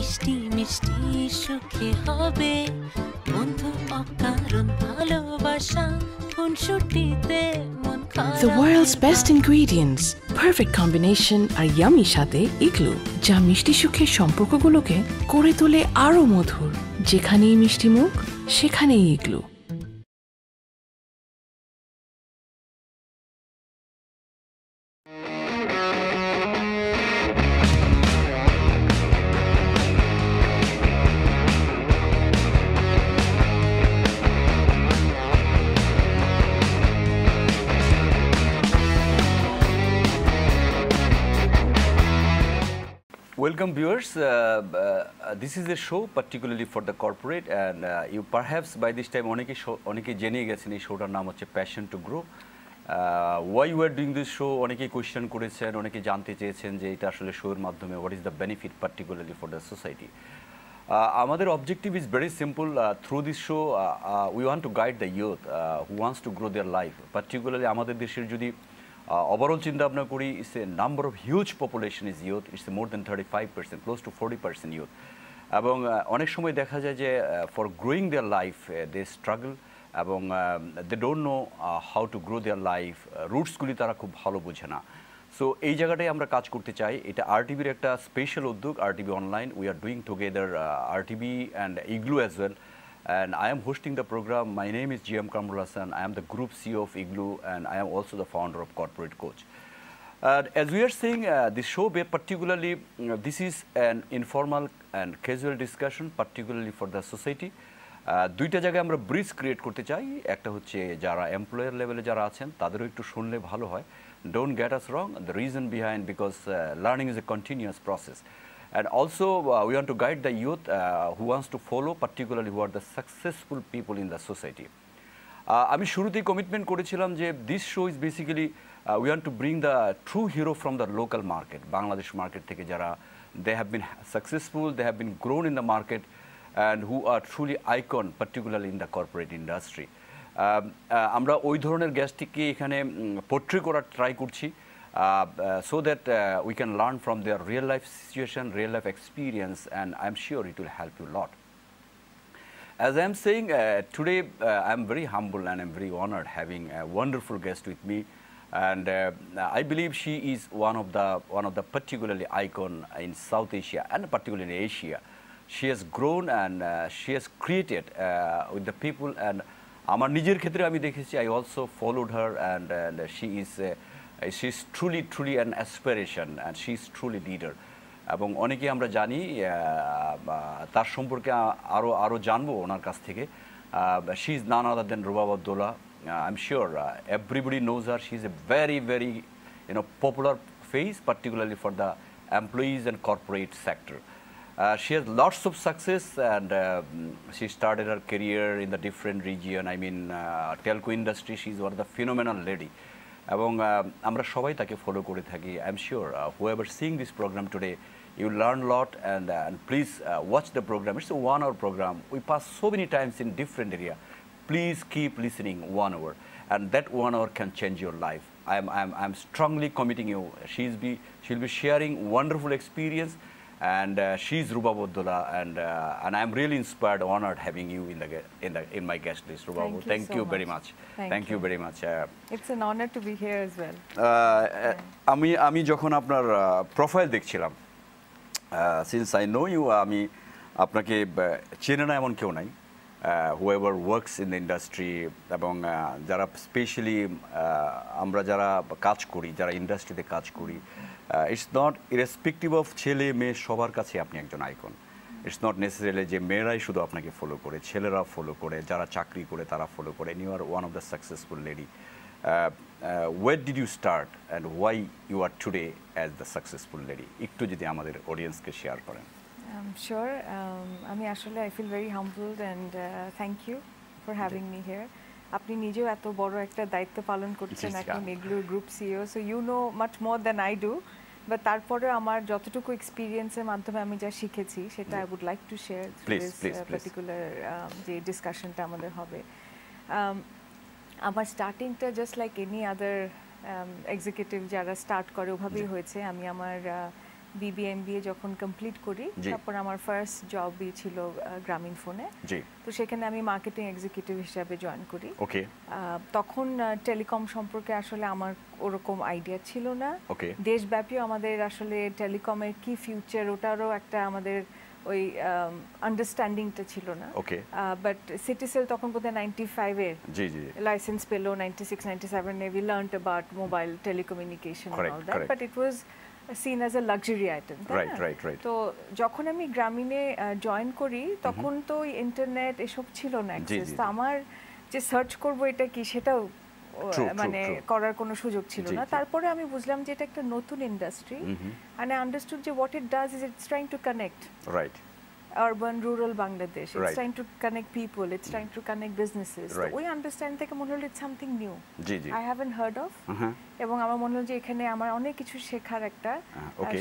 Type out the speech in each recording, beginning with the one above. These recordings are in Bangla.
মিষ্টি মিষ্টি সুখে হবে বন্ধু অকারণ ভালোবাসা কোন ছুটিতে The world's best ingredients, perfect combination আর ইয়ামি সাথে ইগলু যা মিষ্টি সুখের সম্পর্কগুলোকে করে তোলে আরও মধুর যেখানেই মিষ্টি মুখ সেখানেই Igloo Welcome viewers. Uh, uh, uh, this is a show particularly for the corporate and uh, you perhaps by this time অনেকে অনেকে জেনে গেছেন এই শোটার নাম হচ্ছে passion to grow why you are doing this show অনেকে কোয়েশ্চেন করেছেন অনেকে জানতে চেয়েছেন যে এটা আসলে শোয়ের মাধ্যমে what is the benefit particularly for the society আমাদের objective is very simple through this show we want to guide the youth who wants to grow their life particularly আমাদের দেশের যদি uh, চিন্তা ভাবনা করি a number of huge population is youth huge a more then thirty five percent close to forty percent youth এবং অনেক সময় দেখা যায় যে for growing their life they struggle এবং they don't know how to grow their life রুটসগুলি তারা খুব ভালো বোঝে না সো এই জায়গাটাই আমরা কাজ করতে চাই এটা আরটিভির একটা স্পেশাল উদ্যোগ RTV online we are doing together RTV and Igloo as well and I am hosting the program. My name is GM Kamrulasan. I am the Group CEO of Igloo, and I am also the founder of Corporate Coach. Uh, as we are seeing uh, this show, particularly, you know, this is an informal and casual discussion, particularly for the society. দুইটা জায়গায় আমরা ব্রিজ ক্রিয়েট করতে চাই একটা হচ্ছে যারা এমপ্লয়ার লেভেলে যারা আছেন তাদেরও একটু শুনলে ভালো হয় don't get us wrong the reason behind because learning is a continuous process And also, uh, we want to guide the youth uh, who wants to follow, particularly who are the successful people in the society. Uh, আমি শুরুতেই কমিটমেন্ট করেছিলাম যে this show is basically we want to bring the true hero from the local market Bangladesh market থেকে যারা they have been successful they have been grown in the market and who are truly icon particularly in the corporate industry আমরা ওই ধরনের গ্যাসটিকে এখানে পোট্রি করার ট্রাই করছি Uh, uh, so that uh, we can learn from their real life situation, real life experience, and I'm sure it will help you a lot. As I'm saying, today I'm very humble and I'm very honored having a wonderful guest with me and uh, I believe she is one of the one of the particularly icon in South Asia and particularly in Asia. She has grown and uh, she has created uh, with the people and I নিজের ক্ষেত্রে আমি দেখেছি I also followed her and and she uh, she's truly, truly an aspiration and she's truly leader. এবং অনেকে আমরা জানি তার সম্পর্কে আরও আরও জানবো ওনার কাছ থেকে She's is none other than Rubaba Dowla I am sure everybody knows আর she is a very very you know, popular face, particularly for the employees and corporate sector. Uh, she has lots of success and um, she started her career in the different region. I mean, uh, telco industry, she's one of the phenomenal lady. এবং আমরা সবাই তাকে ফলো করে থাকি I am sure whoever seeing this program today you learn a lot and, uh, and please uh, watch the program. It's a one hour program. We pass so many times in different area. Please keep listening one hour and that one hour can change your life. I'm, I'm, I'm strongly committing you. She's be, she'll be sharing wonderful experience and uh, she's Ruba Bodhula, and uh, and I'm really inspired, honored having you in the in the in my guest list, Ruba. Thank, you, very much. Thank, you. very much. Uh, it's an honor to be here as well. Ami ami jokhon apnar profile dekchilam. Uh, since I know you, i apnake chena na amon kyo nai. Whoever works in the industry, abong jara specially amra jara kach kuri jara industry the kach kuri. It's not irrespective of ছেলে মেয়ে সবার কাছে আপনি একজন আইকন ইটস নট নেসেসারিলি যে মেয়েরাই শুধু আপনাকে ফলো করে ছেলেরা ফলো করে যারা চাকরি করে তারা ফলো করে you are one of the successful lady what did you start and why you are today as the successful lady একটু যদি আমাদের অডিয়েন্সকে শেয়ার করেন শিওর um, um, আমি আসলে I feel very humbled and thank you for having me here আপনি নিজেও এত বড় একটা দায়িত্ব পালন করছেন একটা এগুলো group CEO so you know much more than I do but তারপরে আমার যতটুকু এক্সপিরিয়েন্সের মাধ্যমে আমি যা শিখেছি সেটা I would like to share particular যে ডিসকাশনটা আমাদের হবে um, আমার স্টার্টিংটা just like any other executive যারা স্টার্ট করে ওভাবেই হয়েছে আমি আমার বিবিএমবিএ যখন কমপ্লিট করি তারপর আমার ফার্স্ট জবই ছিল গ্রামীণ ফোনে তো সেখানে আমি মার্কেটিং এক্সিকিউটিভ হিসাবে জয়েন করি ওকে তখন টেলিকম সম্পর্কে আসলে আমার ওরকম আইডিয়া ছিল না দেশব্যাপী আমাদের আসলে টেলিকমের কি ফিউচার ওটারও একটা আমাদের ওই আন্ডারস্ট্যান্ডিংটা ছিল না ওকে বাট সিটিসেল তখন কোথায় নাইনটি ফাইভে জি জি লাইসেন্স পেলো ninety six ninety seven we learn about mobile telecommunication all that but it was seen as a luxury item right right right তো যখন আমি গ্রামীণে জয়েন করি তখন তো ইন্টারনেট এসব ছিল না তো আমার যে সার্চ করব এটা কি সেটাও মানে করার কোনো সুযোগ ছিল না তারপরে আমি বুঝলাম যে এটা একটা নতুন ইন্ডাস্ট্রি মানে আই আন্ডারস্টুড যে what it does is it's trying to connect right urban rural Bangladesh. It's right. trying to connect people. It's trying to connect businesses. Right. So we understand that মনে হলো it's something new. ji, ji. I haven't heard of. ebong amar মনে holo je ekhane amar onek kichu shekhar ekta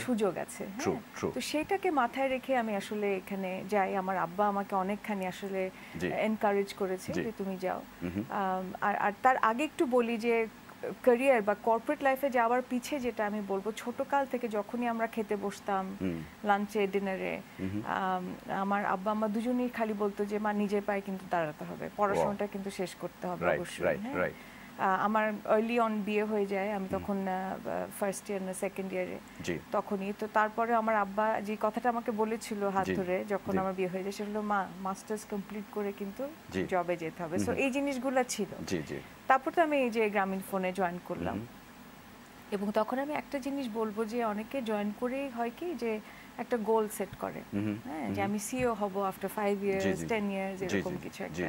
sujog ache True, true. তো সেটাকে মাথায় রেখে আমি আসলে এখানে যাই আমার আব্বা আমাকে অনেকখানি আসলে এনকারেজ করেছে যে তুমি যাও। আর আর তার আগে একটু বলি যে ক্যারিয়ার বা কর্পোরেট লাইফে যাওয়ার পিছে যেটা আমি বলবো ছোটকাল থেকে যখনই আমরা খেতে বসতাম লাঞ্চে ডিনারে আমার আব্বা আম্মা দুজনেই খালি বলতো যে মা নিজের পায়ে কিন্তু দাঁড়াতে হবে পড়াশোনাটা কিন্তু শেষ করতে হবে অবশ্যই হ্যাঁ? আমার আর্লি অন বিয়ে হয়ে যায় আমি তখন ফার্স্ট ইয়ার না সেকেন্ড ইয়ারে তখনই তো তারপরে আমার আব্বা যে কথাটা আমাকে বলেছিল হাত ধরে যখন আমার বিয়ে হয়ে যায় সেগুলো মা মাস্টার্স কমপ্লিট করে কিন্তু জবে যেতে হবে সো এই জিনিসগুলো ছিল তারপর তো আমি এই যে গ্রামীণ ফোনে জয়েন করলাম এবং তখন আমি একটা জিনিস বলবো যে অনেকে জয়েন করেই হয় কি যে একটা গোল সেট করে হ্যাঁ যে আমি সিও হব after five years ten years এরকম কিছু একটা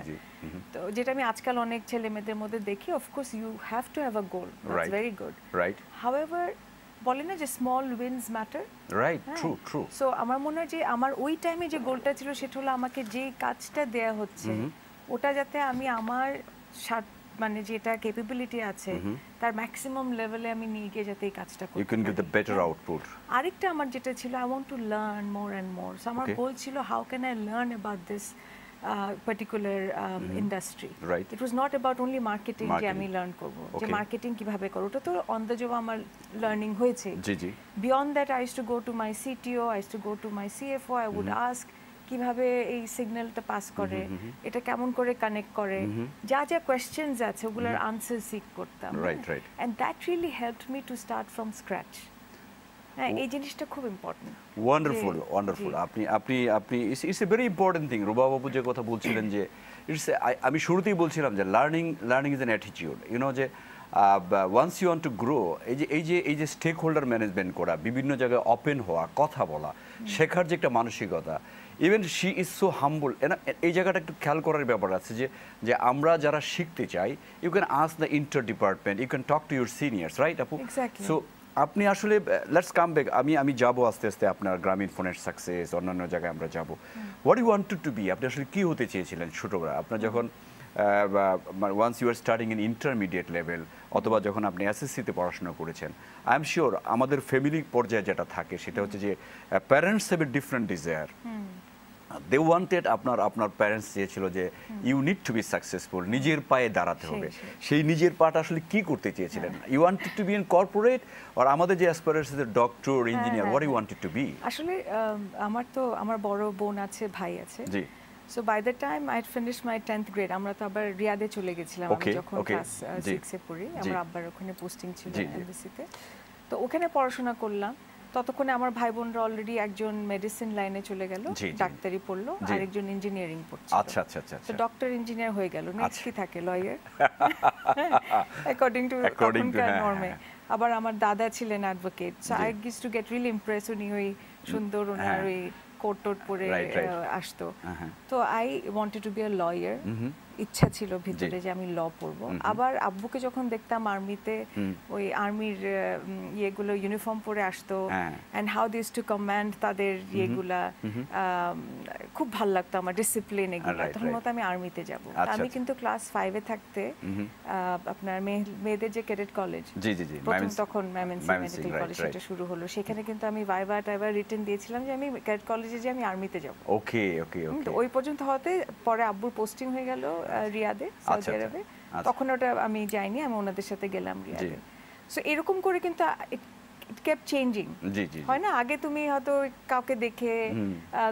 তো যেটা আমি আজকাল অনেক ছেলে মেয়েদের মধ্যে দেখি of course you have to have a goal very good right বলে না যে small wins matter right true true so আমার মনে হয় যে আমার ওই টাইমে যে গোলটা ছিল সেটা হলো আমাকে যে কাজটা দেয়া হচ্ছে ওটা যাতে আমি আমার সাথে মানে যেটা ক্যাপাবিলিটি আছে তার ম্যাক্সিমাম লেভেলে আমি নিয়ে গিয়ে যাতে এই কাজটা করি you can get the better output আরেকটা আমার যেটা ছিল I want to learn more and more so আমার গোল ছিল how can I learn about this particular industry right it was not about only marketing যে আমি লার্ন করব যে মার্কেটিং কিভাবে করো ওটা তো অন দ্য জব আমার লার্নিং হয়েছে জি জি beyond that I use to go to my CTO I use to go to my CFO I would ask কিভাবে এই সিগন্যালটা পাস করে এটা কেমন করে কানেক্ট করে যা যা কোয়েশ্চেন আছে ওগুলোর আনসার সিক করতাম right right and that really help me to start from scratch হ্যাঁ এই জিনিসটা খুব ইম্পর্টেন্ট ওয়ান্ডারফুল ওয়ান্ডারফুল আপনি আপনি আপনি it's a very important thing রুবাবাবু যে কথা বলছিলেন যে ইটস আমি শুরুতেই বলছিলাম যে learning learning is an attitude you know যে once you want to grow এই যে এই যে এই যে স্টেক হোল্ডার ম্যানেজমেন্ট করা বিভিন্ন জায়গায় ওপেন হওয়া কথা বলা শেখার যে একটা মানসিকতা even she is so humble এই জায়গাটা একটু খেয়াল করার ব্যাপার আছে যে যে আমরা যারা শিখতে চাই you can ask the inter department you can talk to your seniors right আপু সো আপনি আসলে লেটস কাম ব্যাক আমি আমি যাব আস্তে আস্তে আপনার গ্রামীণ ফোনের সাকসেস অন্যান্য জায়গায় আমরা যাব what you want to be আপনি আসলে কী হতে চেয়েছিলেন ছোটোবেলা আপনার যখন once you are starting in intermediate level অথবা যখন আপনি এসএসসিতে পড়াশোনা করেছেন আই এম শিওর আমাদের ফ্যামিলি পর্যায়ে যেটা থাকে সেটা হচ্ছে যে parents have a different desire they wanted আপনার আপনার প্যারেন্টস চেয়েছিল যে you need to be successful নিজের পায়ে দাঁড়াতে হবে সেই নিজের পাটা আসলে কি করতে চেয়েছিলেন you wanted to be in corporate আর আমাদের যে অ্যাসপায়ার্সের doctor engineer what you wanted to be আসলে আমার তো আমার বড় বোন আছে ভাই আছে জি so by the time I finish my 10th grade আমরা তো আবার রিয়াদে চলে গেছিলাম আমি যখন ক্লাস 6 এ পড়ি আমার আব্বার ওখানে পোস্টিং ছিল এমবিসিতে তো ওখানে পড়াশোনা করলাম ততক্ষণে আমার ভাই বোনরা অলরেডি একজন মেডিসিন লাইনে চলে গেল ডাক্তারি পড়লো আর একজন ইঞ্জিনিয়ারিং পড়ছে আচ্ছা আচ্ছা আচ্ছা তো ডক্টর আচ্ছা। ইঞ্জিনিয়ার হয়ে গেল নেক্সট আচ্ছা। কি থাকে লয়ার অ্যাকর্ডিং টু তখনকার নর্মে হ্যাঁ, হ্যাঁ, হ্যাঁ। আবার আমার দাদা ছিলেন advocate so I guess to get really impress উনি ওই সুন্দর ওনার ওই কোট টোট পরে আসতো তো I wanted to be a lawyer ইচ্ছা ছিল ভিতরে যে আমি ল পড়বো আবার আব্বুকে যখন দেখতাম আর্মিতে ওই আর্মির ইয়েগুলো ইউনিফর্ম পরে আসতো and how this to command তাদের ইয়েগুলা খুব ভাল লাগতো আমার ডিসিপ্লিন এগুলো তখন মতো আমি আর্মিতে যাব আচ্ছা, আমি আচ্ছা। কিন্তু ক্লাস ফাইভে থাকতে আপনার মেয়েদের যে ক্যাডেট কলেজ প্রথম তখন মেডিকেল কলেজ সেটা শুরু হলো সেখানে কিন্তু আমি ভাইবা টাইবা রিটার্ন দিয়েছিলাম যে আমি ক্যাডেট কলেজে যে আমি আর্মিতে যাব ওকে ওকে ওই পর্যন্ত হতে পরে আব্বুর পোস্টিং হয়ে গেল রিয়াদে আচ্ছা, সৌদি আচ্ছা। আরবে আচ্ছা। তখন ওটা আমি যাইনি আমি ওনাদের সাথে গেলাম রিয়াদে সো এরকম করে কিন্তু ইট কেপ চেঞ্জিং হয় না আগে তুমি হয়তো কাউকে দেখে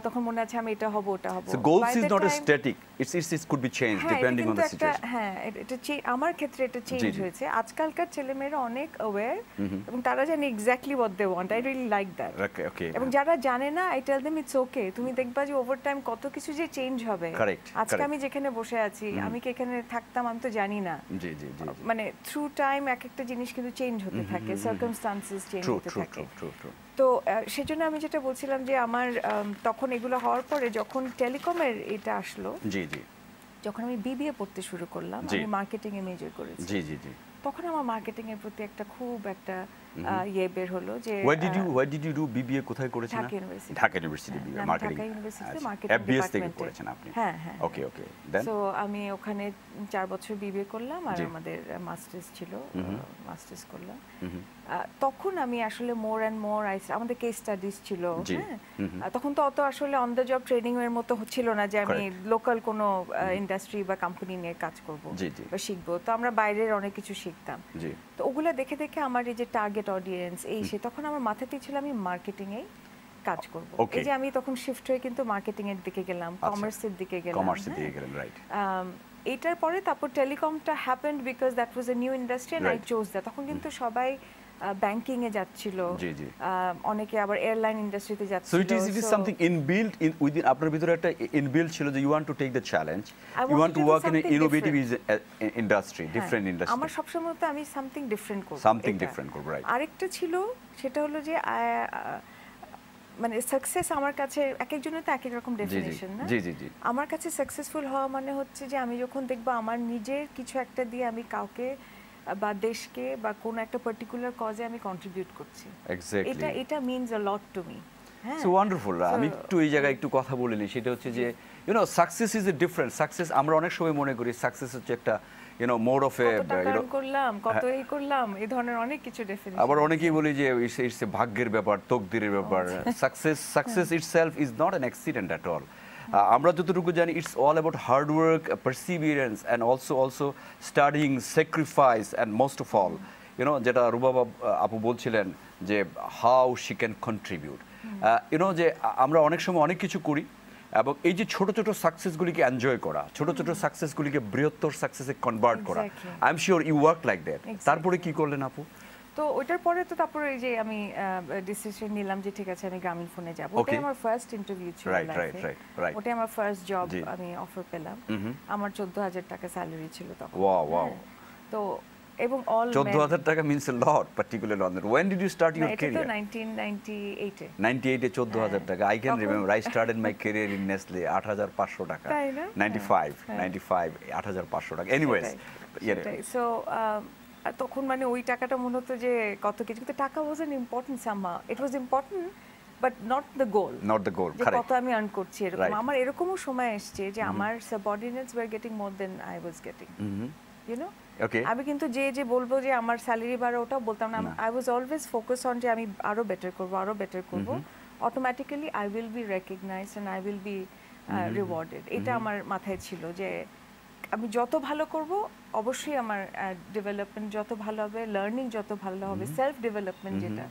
তখন মনে আছে আমি এটা হব ওটা হব goals is not static it's it's it's could be change depending on the situation হ্যাঁ এটা হ্যাঁ, আমার ক্ষেত্রে এটা চেঞ্জ হয়েছে আজকালকার ছেলেমেয়েরা অনেক অ্যাওয়্যার mm-hmm। এবং তারা জানে exactly what they want I really like that okay okay এবং যারা জানে না I tell them it's okay তুমি দেখবা যে ওভার টাইম কত কিছু যে চেঞ্জ হবে আজকে আমি যেখানে বসে আছি mm-hmm। আমি কি এখানে থাকতাম আমি তো জানি না জি জি জি মানে থ্রু টাইম এক একটা জিনিস কিন্তু চেঞ্জ হতে mm-hmm, থাকে সার্কামস্টান্সেস চেঞ্জ হতে থাকে তো সেজন্য আমি যেটা বলছিলাম যে আমার তখন এগুলো হওয়ার পরে যখন টেলিকমের এটা আসলো জি জি যখন আমি বিবিএ পড়তে শুরু করলাম আমি মার্কেটিং এ মেজর করেছি জি জি জি তখন আমার মার্কেটিং এর প্রতি একটা খুব একটা ইয়ে বের হলো যে what did you what did you do BBA কোথায় করেছেন Dhaka university Dhaka university BBA marketing Dhaka university marketing FBS থেকে করেছেন আপনি হ্যাঁ হ্যাঁ ওকে ওকে দেন সো আমি ওখানে 4 বছর বিবিএ করলাম আর আমাদের মাস্টার্স ছিল মাস্টার্স করলাম তখন আমি আসলে মোর অ্যান্ড মোর আইস আমাদের কেস স্টাডিজ ছিল হ্যাঁ তখন তো অত আসলে অন দ্য জব ট্রেনিং এর মতো হচ্ছিল না যে আমি লোকাল কোনো ইন্ডাস্ট্রি বা কোম্পানি নিয়ে কাজ করব বা শিখবো তো আমরা বাইরের অনেক কিছু শিখতাম তো ওগুলো দেখে দেখে আমার এই যে টার্গেট অডিয়েন্স এই সে তখন আমার মাথাতে ছিল আমি মার্কেটিং এই কাজ করব এই যে আমি তখন শিফট হয়ে কিন্তু মার্কেটিং এর দিকে গেলাম কমার্সের আচ্ছা। দিকে গেলাম কমার্সের হ্যাঁ? দিকে গেলাম রাইট এটার পরে তারপর টেলিকমটা happened because that was a new industry and I chose that তখন কিন্তু সবাই ব্যাংকিং এ যাচ্ছিল অনেকে আবার এয়ারলাইন ইন্ডাস্ট্রিতে যাচ্ছিল so it is it is something inbuilt in within আপনার ভিতরে একটা ইনবিল্ট ছিল যে you want to take the challenge you want to work in innovative industry different industry আমার সবসময় তো আমি সামথিং ডিফারেন্ট করব সামথিং ডিফারেন্ট করব রাইট আরেকটা ছিল সেটা হলো যে মানে সাকসেস আমার কাছে এক একজনের তো এক এক রকম ডেফিনেশন না জি জি জি আমার কাছে সাকসেসফুল হওয়া মানে হচ্ছে যে আমি যখন দেখব আমার নিজের কিছু একটা দিয়ে আমি কাউকে বা দেশকে বা কোন একটা পার্টিকুলার কজে আমি কন্ট্রিবিউট করছি এটা এটা means a lot to me so wonderful আমি একটু এই জায়গায় একটু কথা বলে নিই সেটা হচ্ছে যে you know success is a different success আমরা অনেক সময় মনে করি সাকসেস হচ্ছে একটা you know mode of a করলাম কত হ্যাঁ। এই করলাম এই ধরনের অনেক কিছু ডেফিনিশন আবার অনেকেই বলি যে ইটস এ ভাগ্যের ব্যাপার তকদিরের ব্যাপার success success itself is not an accident at all আমরা যতটুকু জানি it's all about hard work perseverance and also also studying sacrifice and most of all you know যেটা রুবাবা আপু বলছিলেন যে how she can contribute you know যে আমরা অনেক সময় অনেক কিছু করি এবং এই যে ছোট ছোট সাকসেসগুলিকে এনজয় করা ছোট ছোট সাকসেসগুলিকে বৃহত্তর সাকসেসে কনভার্ট করা I am sure you work like that তারপরে কি করলেন আপু তো ওইটার পরে তো তারপর এই যে আমি ডিসিশন নিলাম যে ঠিক আছে আমি গ্রামীণ ফোনে যাব ওটাই আমার ফার্স্ট ইন্টারভিউ ছিল রাইট রাইট রাইট ওটাই আমার ফার্স্ট জব আমি অফার পেলাম আমার 14000 টাকা স্যালারি ছিল তখন ওয়াও হ্যাঁ। ওয়াও তো এবং অল 14000 টাকা means a lot particular on that when did you start your career 1998 এ 98 এ 14000 টাকা I can remember I started my career in Nestle 8500 টাকা 95 95 8500 টাকা এনিওয়েজ so um, তখন মানে ওই টাকাটা মনে হতো যে কত কিছু কিন্তু টাকা ওয়াজ এন ইম্পর্টেন্ট সামা it was important but not the goal not the goal কত আমি আর্ন করছি এরকম আমার এরকমও সময় এসছে যে আমার subordinates were getting more than I was getting you know okay আমি কিন্তু যে যে বলবো যে আমার স্যালারি বাড়া ওটা বলতাম না I was always focus on যে আমি আরো বেটার করব আরো বেটার করব automatically I will be recognised and I will be rewarded এটা আমার মাথায় ছিল যে আমি যত ভালো করব অবশ্যই আমার ডেভেলপমেন্ট যত ভালো হবে লার্নিং যত ভালো হবে সেলফ ডেভেলপমেন্ট যেটা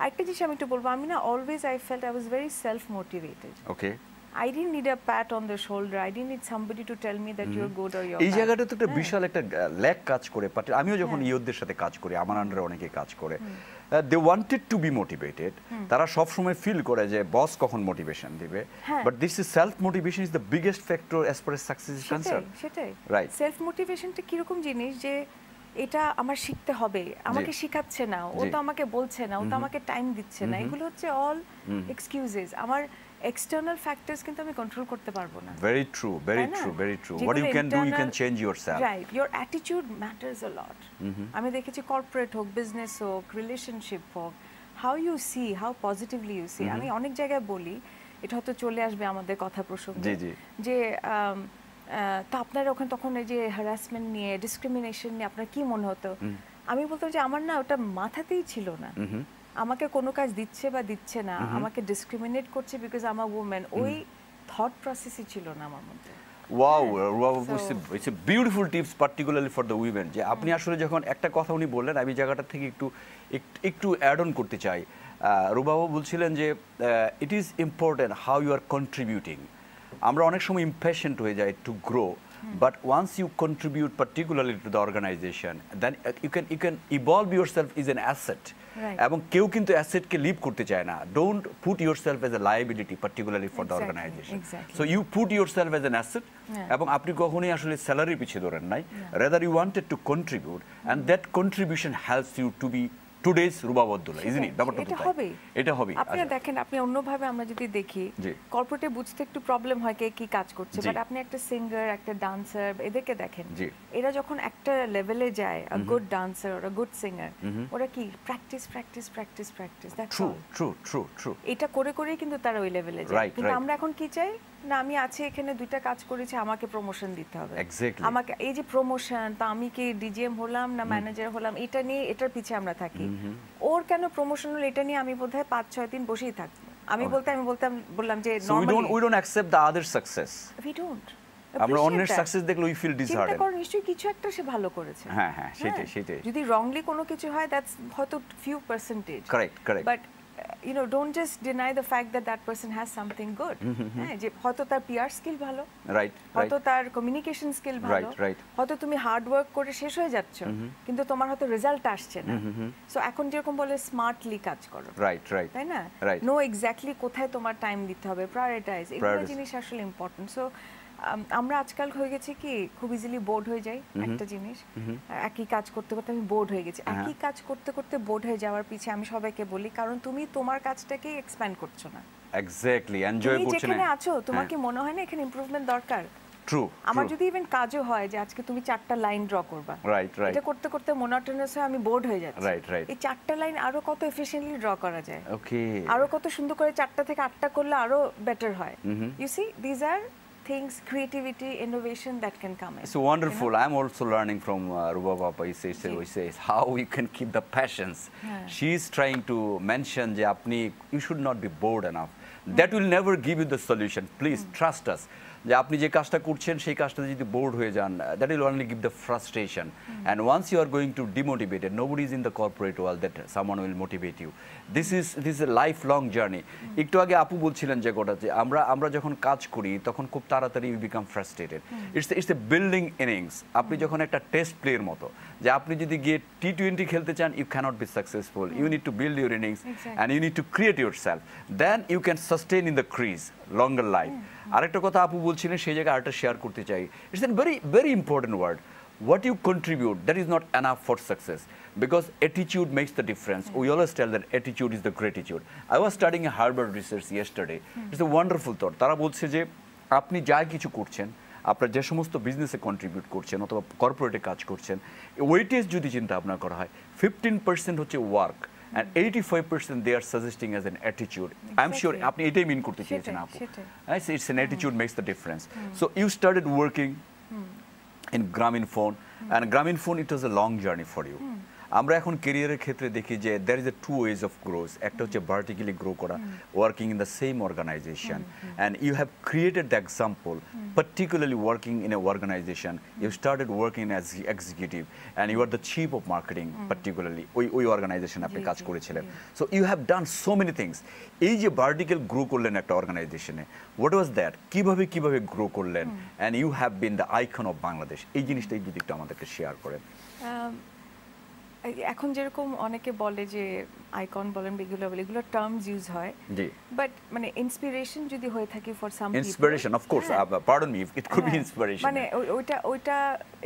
আরেকটা জিনিস আমি একটু বলবো আমি না always I felt I was very self motivated okay I didn't need a pat on the ショルダー I didn't need somebody to tell me that you are good or you এই জায়গাটা তো একটা হ্যাঁ। বিশাল একটা ল্যাক কাজ করে বাট আমিও যখন হ্যাঁ। ইয়োদের সাথে কাজ করি আমার আন্ডারে অনেকে কাজ করে they wanted to be motivated তারা সবসময় ফিল করে যে বস কখন মোটিভেশন দিবে but this is self motivation is the biggest factor as per success is concern সেটাই রাইট সেলফ মোটিভেশনটা কিরকম জিনিস যে এটা আমার শিখতে হবে আমাকে শিখাচ্ছে না ও তো আমাকে বলছে না ও তো আমাকে টাইম দিচ্ছে না এগুলো হচ্ছে অল এক্সকিউজেস আমার এক্সটার্নাল ফ্যাক্টরস কিন্তু আমি কন্ট্রোল করতে পারবো না very true very true very true what you can do you can change yourself right your attitude matters a lot আমি দেখেছি কর্পোরেট হোক বিজনেস হোক রিলেশনশিপ হোক how you see how positively you see আমি অনেক জায়গায় বলি এটা হয়তো চলে আসবে আমাদের কথা প্রসঙ্গে যে তা আপনার ওখানে তখন এই যে হ্যারাসমেন্ট নিয়ে ডিসক্রিমিনেশন নিয়ে আপনার কি মনে হতো আমি বলতাম যে আমার না ওটা মাথাতেই ছিল না আমাকে কোনো কাজ দিচ্ছে বা দিচ্ছে না আমাকে ডিসক্রিমিনেট করছে বিকজ আমার আ ওই থট প্রসেসই ছিল না আমার মধ্যে beautiful tips particularly for the women যে আপনি আসলে যখন একটা কথা উনি বললেন আমি জায়গাটা থেকে একটু একটু অ্যাড অন করতে চাই রুবাবু বলছিলেন যে it is important how you are contributing আমরা অনেক সময় ইম্প্যাশেন্ট হয়ে যাই to grow but once you contribute particularly to the organization then you can you can evolve yourself is an asset এবং কেউ কিন্তু অ্যাসেটকে লিভ করতে চায় না don't put yourself as a liability particularly for the organization so you put yourself as an asset এবং আপনি কখনোই আসলে স্যালারি পিছিয়ে ধরেন নাই rather you wanted to contribute and that contribution helps you to be easy ব্যাপারটা এটা হবে এটা হবে আপনি আচ্ছা। দেখেন আপনি অন্যভাবে আমরা যদি দেখি কর্পোরেটে বুঝতে একটু প্রবলেম হয় কে কি কাজ করছে বাট আপনি একটা সিঙ্গার একটা ডান্সার এদেরকে দেখেন এরা যখন একটা লেভেলে যায় আ গুড ডান্সার আর গুড সিঙ্গার ওরা কি practice practice practice practice that's true true true true এটা করে করেই কিন্তু তারা ওই লেভেলে যায় কিন্তু আমরা এখন কি চাই না আমি আছি এখানে দুইটা কাজ করেছি আমাকে প্রমোশন দিতে হবে আমাকে এই যে প্রমোশন তা আমি কি ডিজিএম হলাম না ম্যানেজার হলাম এটা নিয়ে এটার পিছে আমরা থাকি ওর কেন প্রমোশন হলো এটা নিয়ে আমি বোধহয় পাঁচ ছয় দিন বসেই থাকবো আমি বলতে আমি বলতাম বললাম যে normally we don't we don't accept the other success we don't আমরা অন্যের সাকসেস দেখলে উই ফিল ডিসহার্ড এটা কারণ নিশ্চয়ই কিছু একটা সে ভালো করেছে হ্যাঁ হ্যাঁ সেটাই হ্যাঁ। সেটাই যদি রংলি কোনো কিছু হয় দ্যাটস হয়তো few percentage correct correct but you know don't just deny the fact that that person has something good হ্যাঁ যে হয়তো তার পিয়ার স্কিল ভালো রাইট হয়তো তার কমিউনিকেশন স্কিল ভালো হয়তো তুমি হার্ড ওয়ার্ক করে শেষ হয়ে যাচ্ছ mm-hmm. কিন্তু তোমার হয়তো রেজাল্ট আসছে না সো mm-hmm, mm-hmm. এখন যেরকম বলে স্মার্টলি কাজ করো রাইট রাইট তাই না নো এক্স্যাক্টলি কোথায় তোমার টাইম দিতে হবে প্রায়োরিটাইজ এগুলো জিনিস আসলে ইম্পর্টেন্ট সো আমরা আজকাল হয়ে গেছি কি খুব ইজিলি বোর্ড হয়ে যাই একটা জিনিস একই কাজ করতে করতে আমি বোর্ড হয়ে গেছি হ্যাঁ। একই কাজ করতে করতে বোর্ড হয়ে যাওয়ার পিছে আমি সবাইকে বলি কারণ তুমি তোমার কাজটাকে এক্সপ্যান্ড করছো না এক্স্যাক্টলি এনজয় করছো না যেখানে আছো তোমাকে হ্যাঁ। মনে হয় না এখানে ইমপ্রুভমেন্ট দরকার ট্রু আমার যদি ইভেন কাজও হয় যে আজকে তুমি চারটা লাইন ড্র করবা রাইট রাইট এটা করতে করতে মনোটোনাস হয় আমি বোর্ড হয়ে যাচ্ছি রাইট রাইট এই চারটা লাইন আরো কত এফিশিয়েন্টলি ড্র করা যায় ওকে আরো কত সুন্দর করে চারটা থেকে আটটা করলে আরো বেটার হয় you see this are things, creativity, innovation that can come in. It's wonderful. You know? I'm also learning from uh, Ruba Papa. He says, he says how we can keep the passions. Yeah. She's trying to mention, you should not be bored enough. Mm. That will never give you the solution. Please mm. trust us. যে আপনি যে কাজটা করছেন সেই কাজটাতে যদি বোর্ড হয়ে যান that will only give the frustration and once you are going to demotivated nobody is in the corporate world that someone will motivate you this is this a life long journey একটু আগে আপু বলছিলেন যে গোটা যে আমরা আমরা যখন কাজ করি তখন খুব তাড়াতাড়ি you become frustrated it's it's a building innings আপনি যখন একটা টেস্ট প্লেয়ের মতো যে আপনি যদি গিয়ে টি টোয়েন্টি খেলতে চান you can't be successful you need to build your innings and you need to create yourself then you can sustain in the crease longer life আরেকটা কথা আপু বলছিলেন সেই জায়গায় আরেকটা শেয়ার করতে চাই it's a very very important word what you contribute that is not enough for success because অ্যাটিচিউড makes the difference we always tell that অ্যাটিচিউড is the গ্রেটিচিউড I was starting A Harvard research yesterday it's a wonderful তোর তারা বলছে যে আপনি যা কিছু করছেন আপনার যে সমস্ত বিজনেসে কন্ট্রিবিউট করছেন অথবা কর্পোরেটে কাজ করছেন ওয়েটেজ যদি চিন্তা ভাবনা করা হয় ফিফটিন পার্সেন্ট হচ্ছে work and 85% they are suggesting as an attitude. I'm sure you need to mean it. It's an attitude makes the difference. So you started working in Gramin and Gramin it was a long journey for you. আমরা এখন কেরিয়ারের ক্ষেত্রে দেখি যে there is a two ways of growth একটা হচ্ছে ভার্টিক্যালি গ্রো করা working in the same organization and you have created the example particularly working in a organization you started working as executive and you are the chief of marketing particularly ওই ওই অর্গানাইজেশন আপনি কাজ করেছিলেন so you have done so many things এই যে ভার্টিক্যাল গ্রো করলেন একটা অর্গানাইজেশনে হোয়াট ওয়াজ দ্যাট কীভাবে কীভাবে গ্রো করলেন and you have been the icon of Bangladesh এই জিনিসটাই যদি একটু আমাদেরকে শেয়ার করেন এখন যেরকম অনেকে বলে যে আইকন বলেন বিগুলো বলে এগুলো টার্মস ইউজ হয় জি বাট মানে ইন্সপিরেশন যদি হয়ে থাকে for some people inspiration of course pardon me it could be inspiration মানে ওইটা ওইটা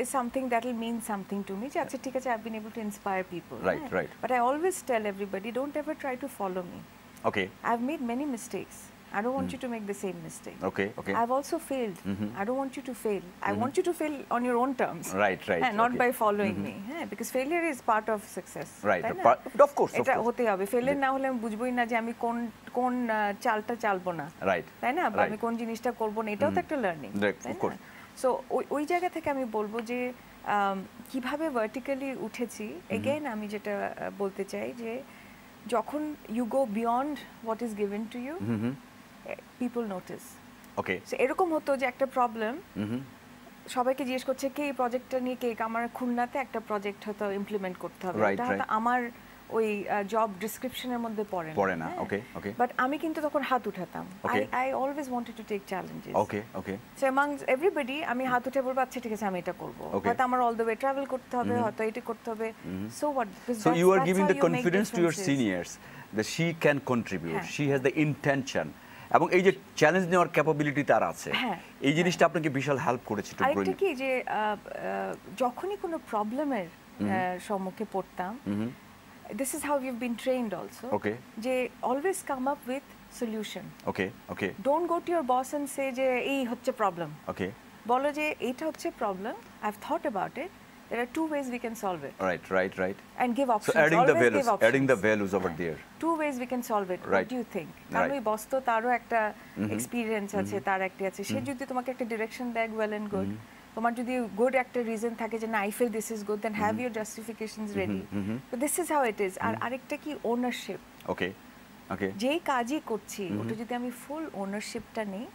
is something that will mean something to me যে আচ্ছা ঠিক আছে I have been able to inspire people right right but I always tell everybody don't ever try to follow me okay I have made many mistakes I don't want mm. you to make the same mistake. Okay, okay. I've also failed. Mm -hmm. I don't want you to fail. I -hmm. want you to fail on your own terms. Right, right. Heh, not okay. by following mm -hmm. me. Yeah, because failure is part of success. Right, part, of course. এটা হতে হবে ফেলের না হলে আমি বুঝবই না যে আমি কোন কোন চালটা চালবো না রাইট তাই না আমি কোন জিনিসটা করব না এটাও তো একটা লার্নিং তাই না সো ওই জায়গা থেকে আমি বলবো যে কিভাবে ভার্টিক্যালি উঠেছি এগেইন আমি যেটা বলতে চাই যে যখন you go beyond what is given to you people notice okay so এরকম হতো যে একটা প্রবলেম mm-hmm. সবাইকে জিজ্ঞেস করছে কে এই প্রজেক্টটা নিয়ে কে আমার খুলনাতে একটা প্রজেক্ট হয়তো ইমপ্লিমেন্ট করতে হবে এটা হয়তো আমার ওই জব ডেসক্রিপশনের মধ্যে পড়ে না পড়ে না ওকে ওকে বাট আমি কিন্তু তখন হাত উঠাতাম I I always wanted to take challenges okay okay so among everybody আমি হাত উঠে বলবো আচ্ছা ঠিক আছে আমি এটা করব হয়তো আমার অল দ্য ওয়ে ট্রাভেল করতে হবে mm-hmm. হয়তো এটা করতে হবে so what so you are giving the confidence to your seniors that she can contribute she has the intention এবং এই যে চ্যালেঞ্জ নেওয়ার ক্যাপাবিলিটি তার আছে হ্যাঁ, এই হ্যাঁ। জিনিসটা আপনাকে বিশাল হেল্প করেছে টু আরেকটা কি যে যখনই কোনো প্রবলেমের সম্মুখে পড়তাম this is how you been trained also okay যে always come up with solution okay okay don't go to your boss and say যে এই হচ্ছে প্রবলেম ওকে বলো যে এটা হচ্ছে problem I have thought about it There are two ways we can solve it. Right, right, right. And give options. So adding Always the values, adding the values over there. Two ways we can solve it. What do you think? Right. Because if you have experience, mm -hmm. you have an experience, you have a direction bag, well and good. Mm -hmm. You good actor reason tha ke jana, I feel this is good, then have mm-hmm. your justifications ready. But mm-hmm. mm-hmm. this is how it is. Mm -hmm. Ar, ownership. Okay. যেই কাজই করছি ওটা যদি আমি ফুল ওনারশিপটা নেই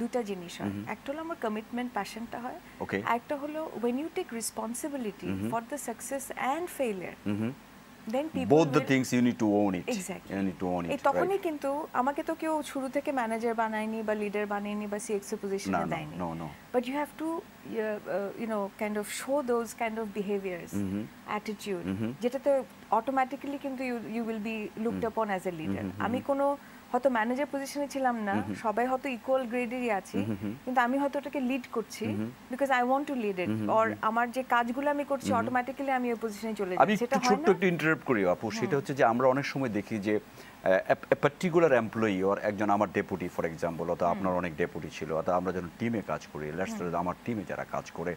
দুটা জিনিস হয় একটা হলো আমার কমিটমেন্ট প্যাশনটা হয় একটা হলো when you take responsibility for the success and failure then তখনই কিন্তু আমাকে তো কেউ শুরু থেকে ম্যানেজার বানায়নি বা লিডার বানায়নি বা সিএক্সও পজিশন দেয়নি but you have to Uh, you know kind of show those kind of behaviors mm-hmm. attitude mm-hmm. যেটাতে automatically কিন্তু you you will be looked mm-hmm. upon as a leader mm-hmm. আমি কোনো হয়তো ম্যানেজার পজিশনে ছিলাম না সবাই হয়তো ইকুয়াল গ্রেডেরই আছি কিন্তু আমি হয়তো ওটাকে লিড করছি because I want to lead it or আমার যে কাজগুলো আমি করছি অটোমেটিক্যালি আমি ওই পজিশনে চলে যাচ্ছি সেটা হয় না ছোট্ট একটু ইন্টারাপ্ট করি আপু হ্যাঁ। সেটা হচ্ছে যে আমরা অনেক সময় দেখি যে পার্টিকুলার এমপ্লয়ি ওর একজন আমার ডেপুটি ফর এক্সাম্পল অত আপনার অনেক ডেপুটি ছিল অত আমরা যখন টিমে কাজ করি লেটস আমার টিমে যারা কাজ করে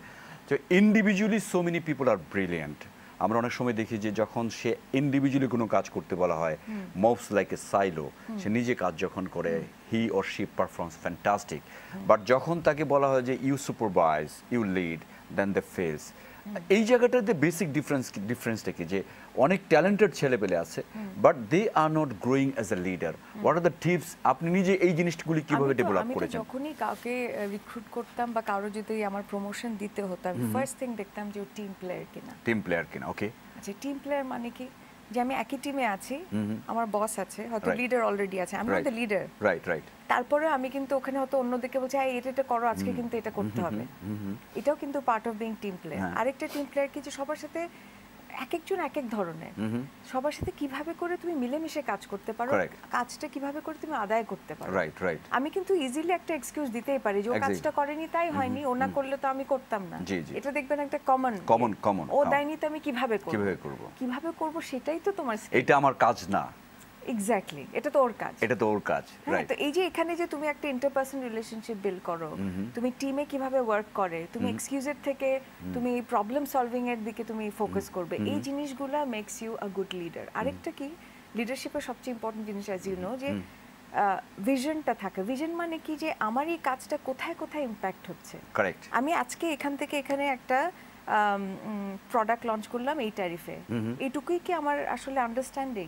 তো individually so many people are brilliant আমরা অনেক সময় দেখি যে যখন সে ইন্ডিভিজুয়ালি কোনো কাজ করতে বলা হয় মোভস লাইক এ সাইলো সে নিজে কাজ যখন করে he or she performs fantastic but যখন তাকে বলা হয় যে you supervise you lead then the fails এই জায়গাটা জায়গাটাতে বেসিক ডিফারেন্স ডিফারেন্স কি যে অনেক ট্যালেন্টেড ছেলেপেলে আছে but they are not growing as a leader what are the tips আপনি নিজে এই জিনিসগুলি কিভাবে ডেভেলপ করেছেন আমি যখনই কাউকে রিক্রুট করতাম বা কারো যদি আমার প্রমোশন দিতে হতো আমি ফার্স্ট থিং দেখতাম যে টিম প্লেয়ার কিনা টিম প্লেয়ার কিনা ওকে আচ্ছা টিম প্লেয়ার মানে কি যে আমি একই টিমে আছি আমার বস আছে হয়তো লিডার অলরেডি আছে আমি হয়তো লিডার রাইট রাইট তারপরে আমি কিন্তু ওখানে হয়তো অন্যদিকে বলছি হ্যাঁ এটা এটা করো আজকে কিন্তু এটা করতে হবে এটাও কিন্তু part of being team player আরেকটা টিম প্লেয়ার কি যে সবার সাথে এক একজন এক এক ধরনের সবার সাথে কিভাবে করে তুমি মিলেমিশে কাজ করতে পারো কাজটা কিভাবে করে তুমি আদায় করতে পারো রাইট রাইট আমি কিন্তু ইজিলি একটা এক্সকিউজ দিতেই পারি যে ও কাজটা করেনি তাই হয়নি ও না করলে তো আমি করতাম না এটা দেখবেন একটা কমন কমন কমন ও দেয়নি তো আমি কিভাবে করবো কিভাবে করব কিভাবে করব সেটাই তো তোমার এটা আমার কাজ না এক্স্যাক্টলি এটা তো ওর কাজ এটা তো ওর কাজ হ্যাঁ, তো এই যে এখানে যে তুমি একটা রিলেশনশিপ বিল্ড করো mm-hmm. তুমি টিমে কিভাবে ওয়ার্ক করে তুমি এক্সকিউজের mm-hmm. থেকে mm-hmm. তুমি প্রবলেম সলভিং এর দিকে তুমি ফোকাস করবে এই জিনিসগুলো makes you a good leader আরেকটা কি লিডারশিপের সবচেয়ে ইম্পর্টেন্ট জিনিস অ্যাজ ইউ নো যে ভিশনটা থাকে ভিশন মানে কি যে আমার এই কাজটা কোথায় কোথায় ইম্প্যাক্ট হচ্ছে আমি আজকে এখান থেকে এখানে একটা প্রোডাক্ট লঞ্চ করলাম এই ট্যারিফে এটুকুই কি আমার আসলে আন্ডারস্ট্যান্ডিং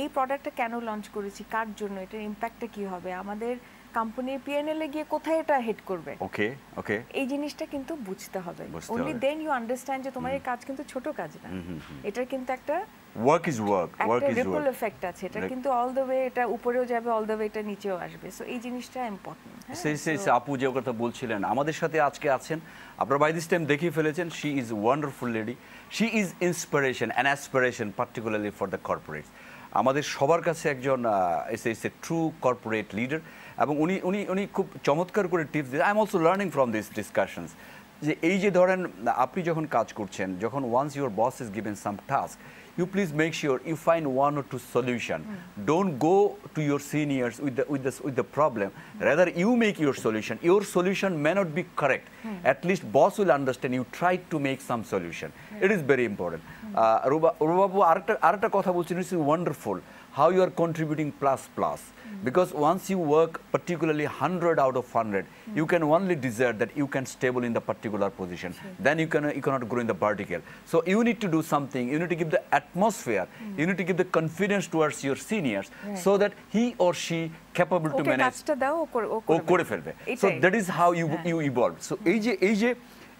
এই প্রোডাক্টটা কেন লঞ্চ করেছি কার জন্য এটার ইম্প্যাক্টটা কি হবে আমাদের কোম্পানির পিএনএল এ গিয়ে কোথায় এটা হেড করবে ওকে ওকে এই জিনিসটা কিন্তু বুঝতে হবে অনলি দেন ইউ আন্ডারস্ট্যান্ড যে তোমার এই কাজ কিন্তু ছোট কাজ না এটা কিন্তু একটা work is work work is ripple effect আছে এটা কিন্তু অল দ্য ওয়ে এটা উপরেও যাবে অল দ্য ওয়ে এটা নিচেও আসবে সো এই জিনিসটা ইম্পর্টেন্ট হ্যাঁ? সেই সেই আপু যে কথা বলছিলেন আমাদের সাথে আজকে আছেন আপনারা বাই দিস টাইম দেখিয়ে ফেলেছেন she is wonderful lady she is inspiration and aspiration particularly for the corporate আমাদের সবার কাছে একজন as as a true corporate leader এবং উনি উনি উনি খুব চমৎকার করে টিপস দিয়েছেন I am also learning from this discussions যে এই যে ধরেন আপনি যখন কাজ করছেন যখন once your boss is given some task you please make sure you find one or two solution. Mm. Don't go to your seniors with the, with the, with the problem. Mm. Rather, you make your solution. Your solution may not be correct. Mm. At least boss will understand you tried to make some solution. It is very important. Mm. Uh, Rubabu, আরেকটা কথা বলছেন it's wonderful how you are contributing plus plus. Mm. Because once you work particularly 100 out of 100, mm. you can only desire that you can stable in the particular position. Sure. Then you, can, you cannot grow in the vertical. So you need to do something. You need to give the atmosphere. Mm. You need to give the confidence towards your seniors right. so that he or she capable okay, to manage. ও করে ফেলবে so that is how you you evolve so এই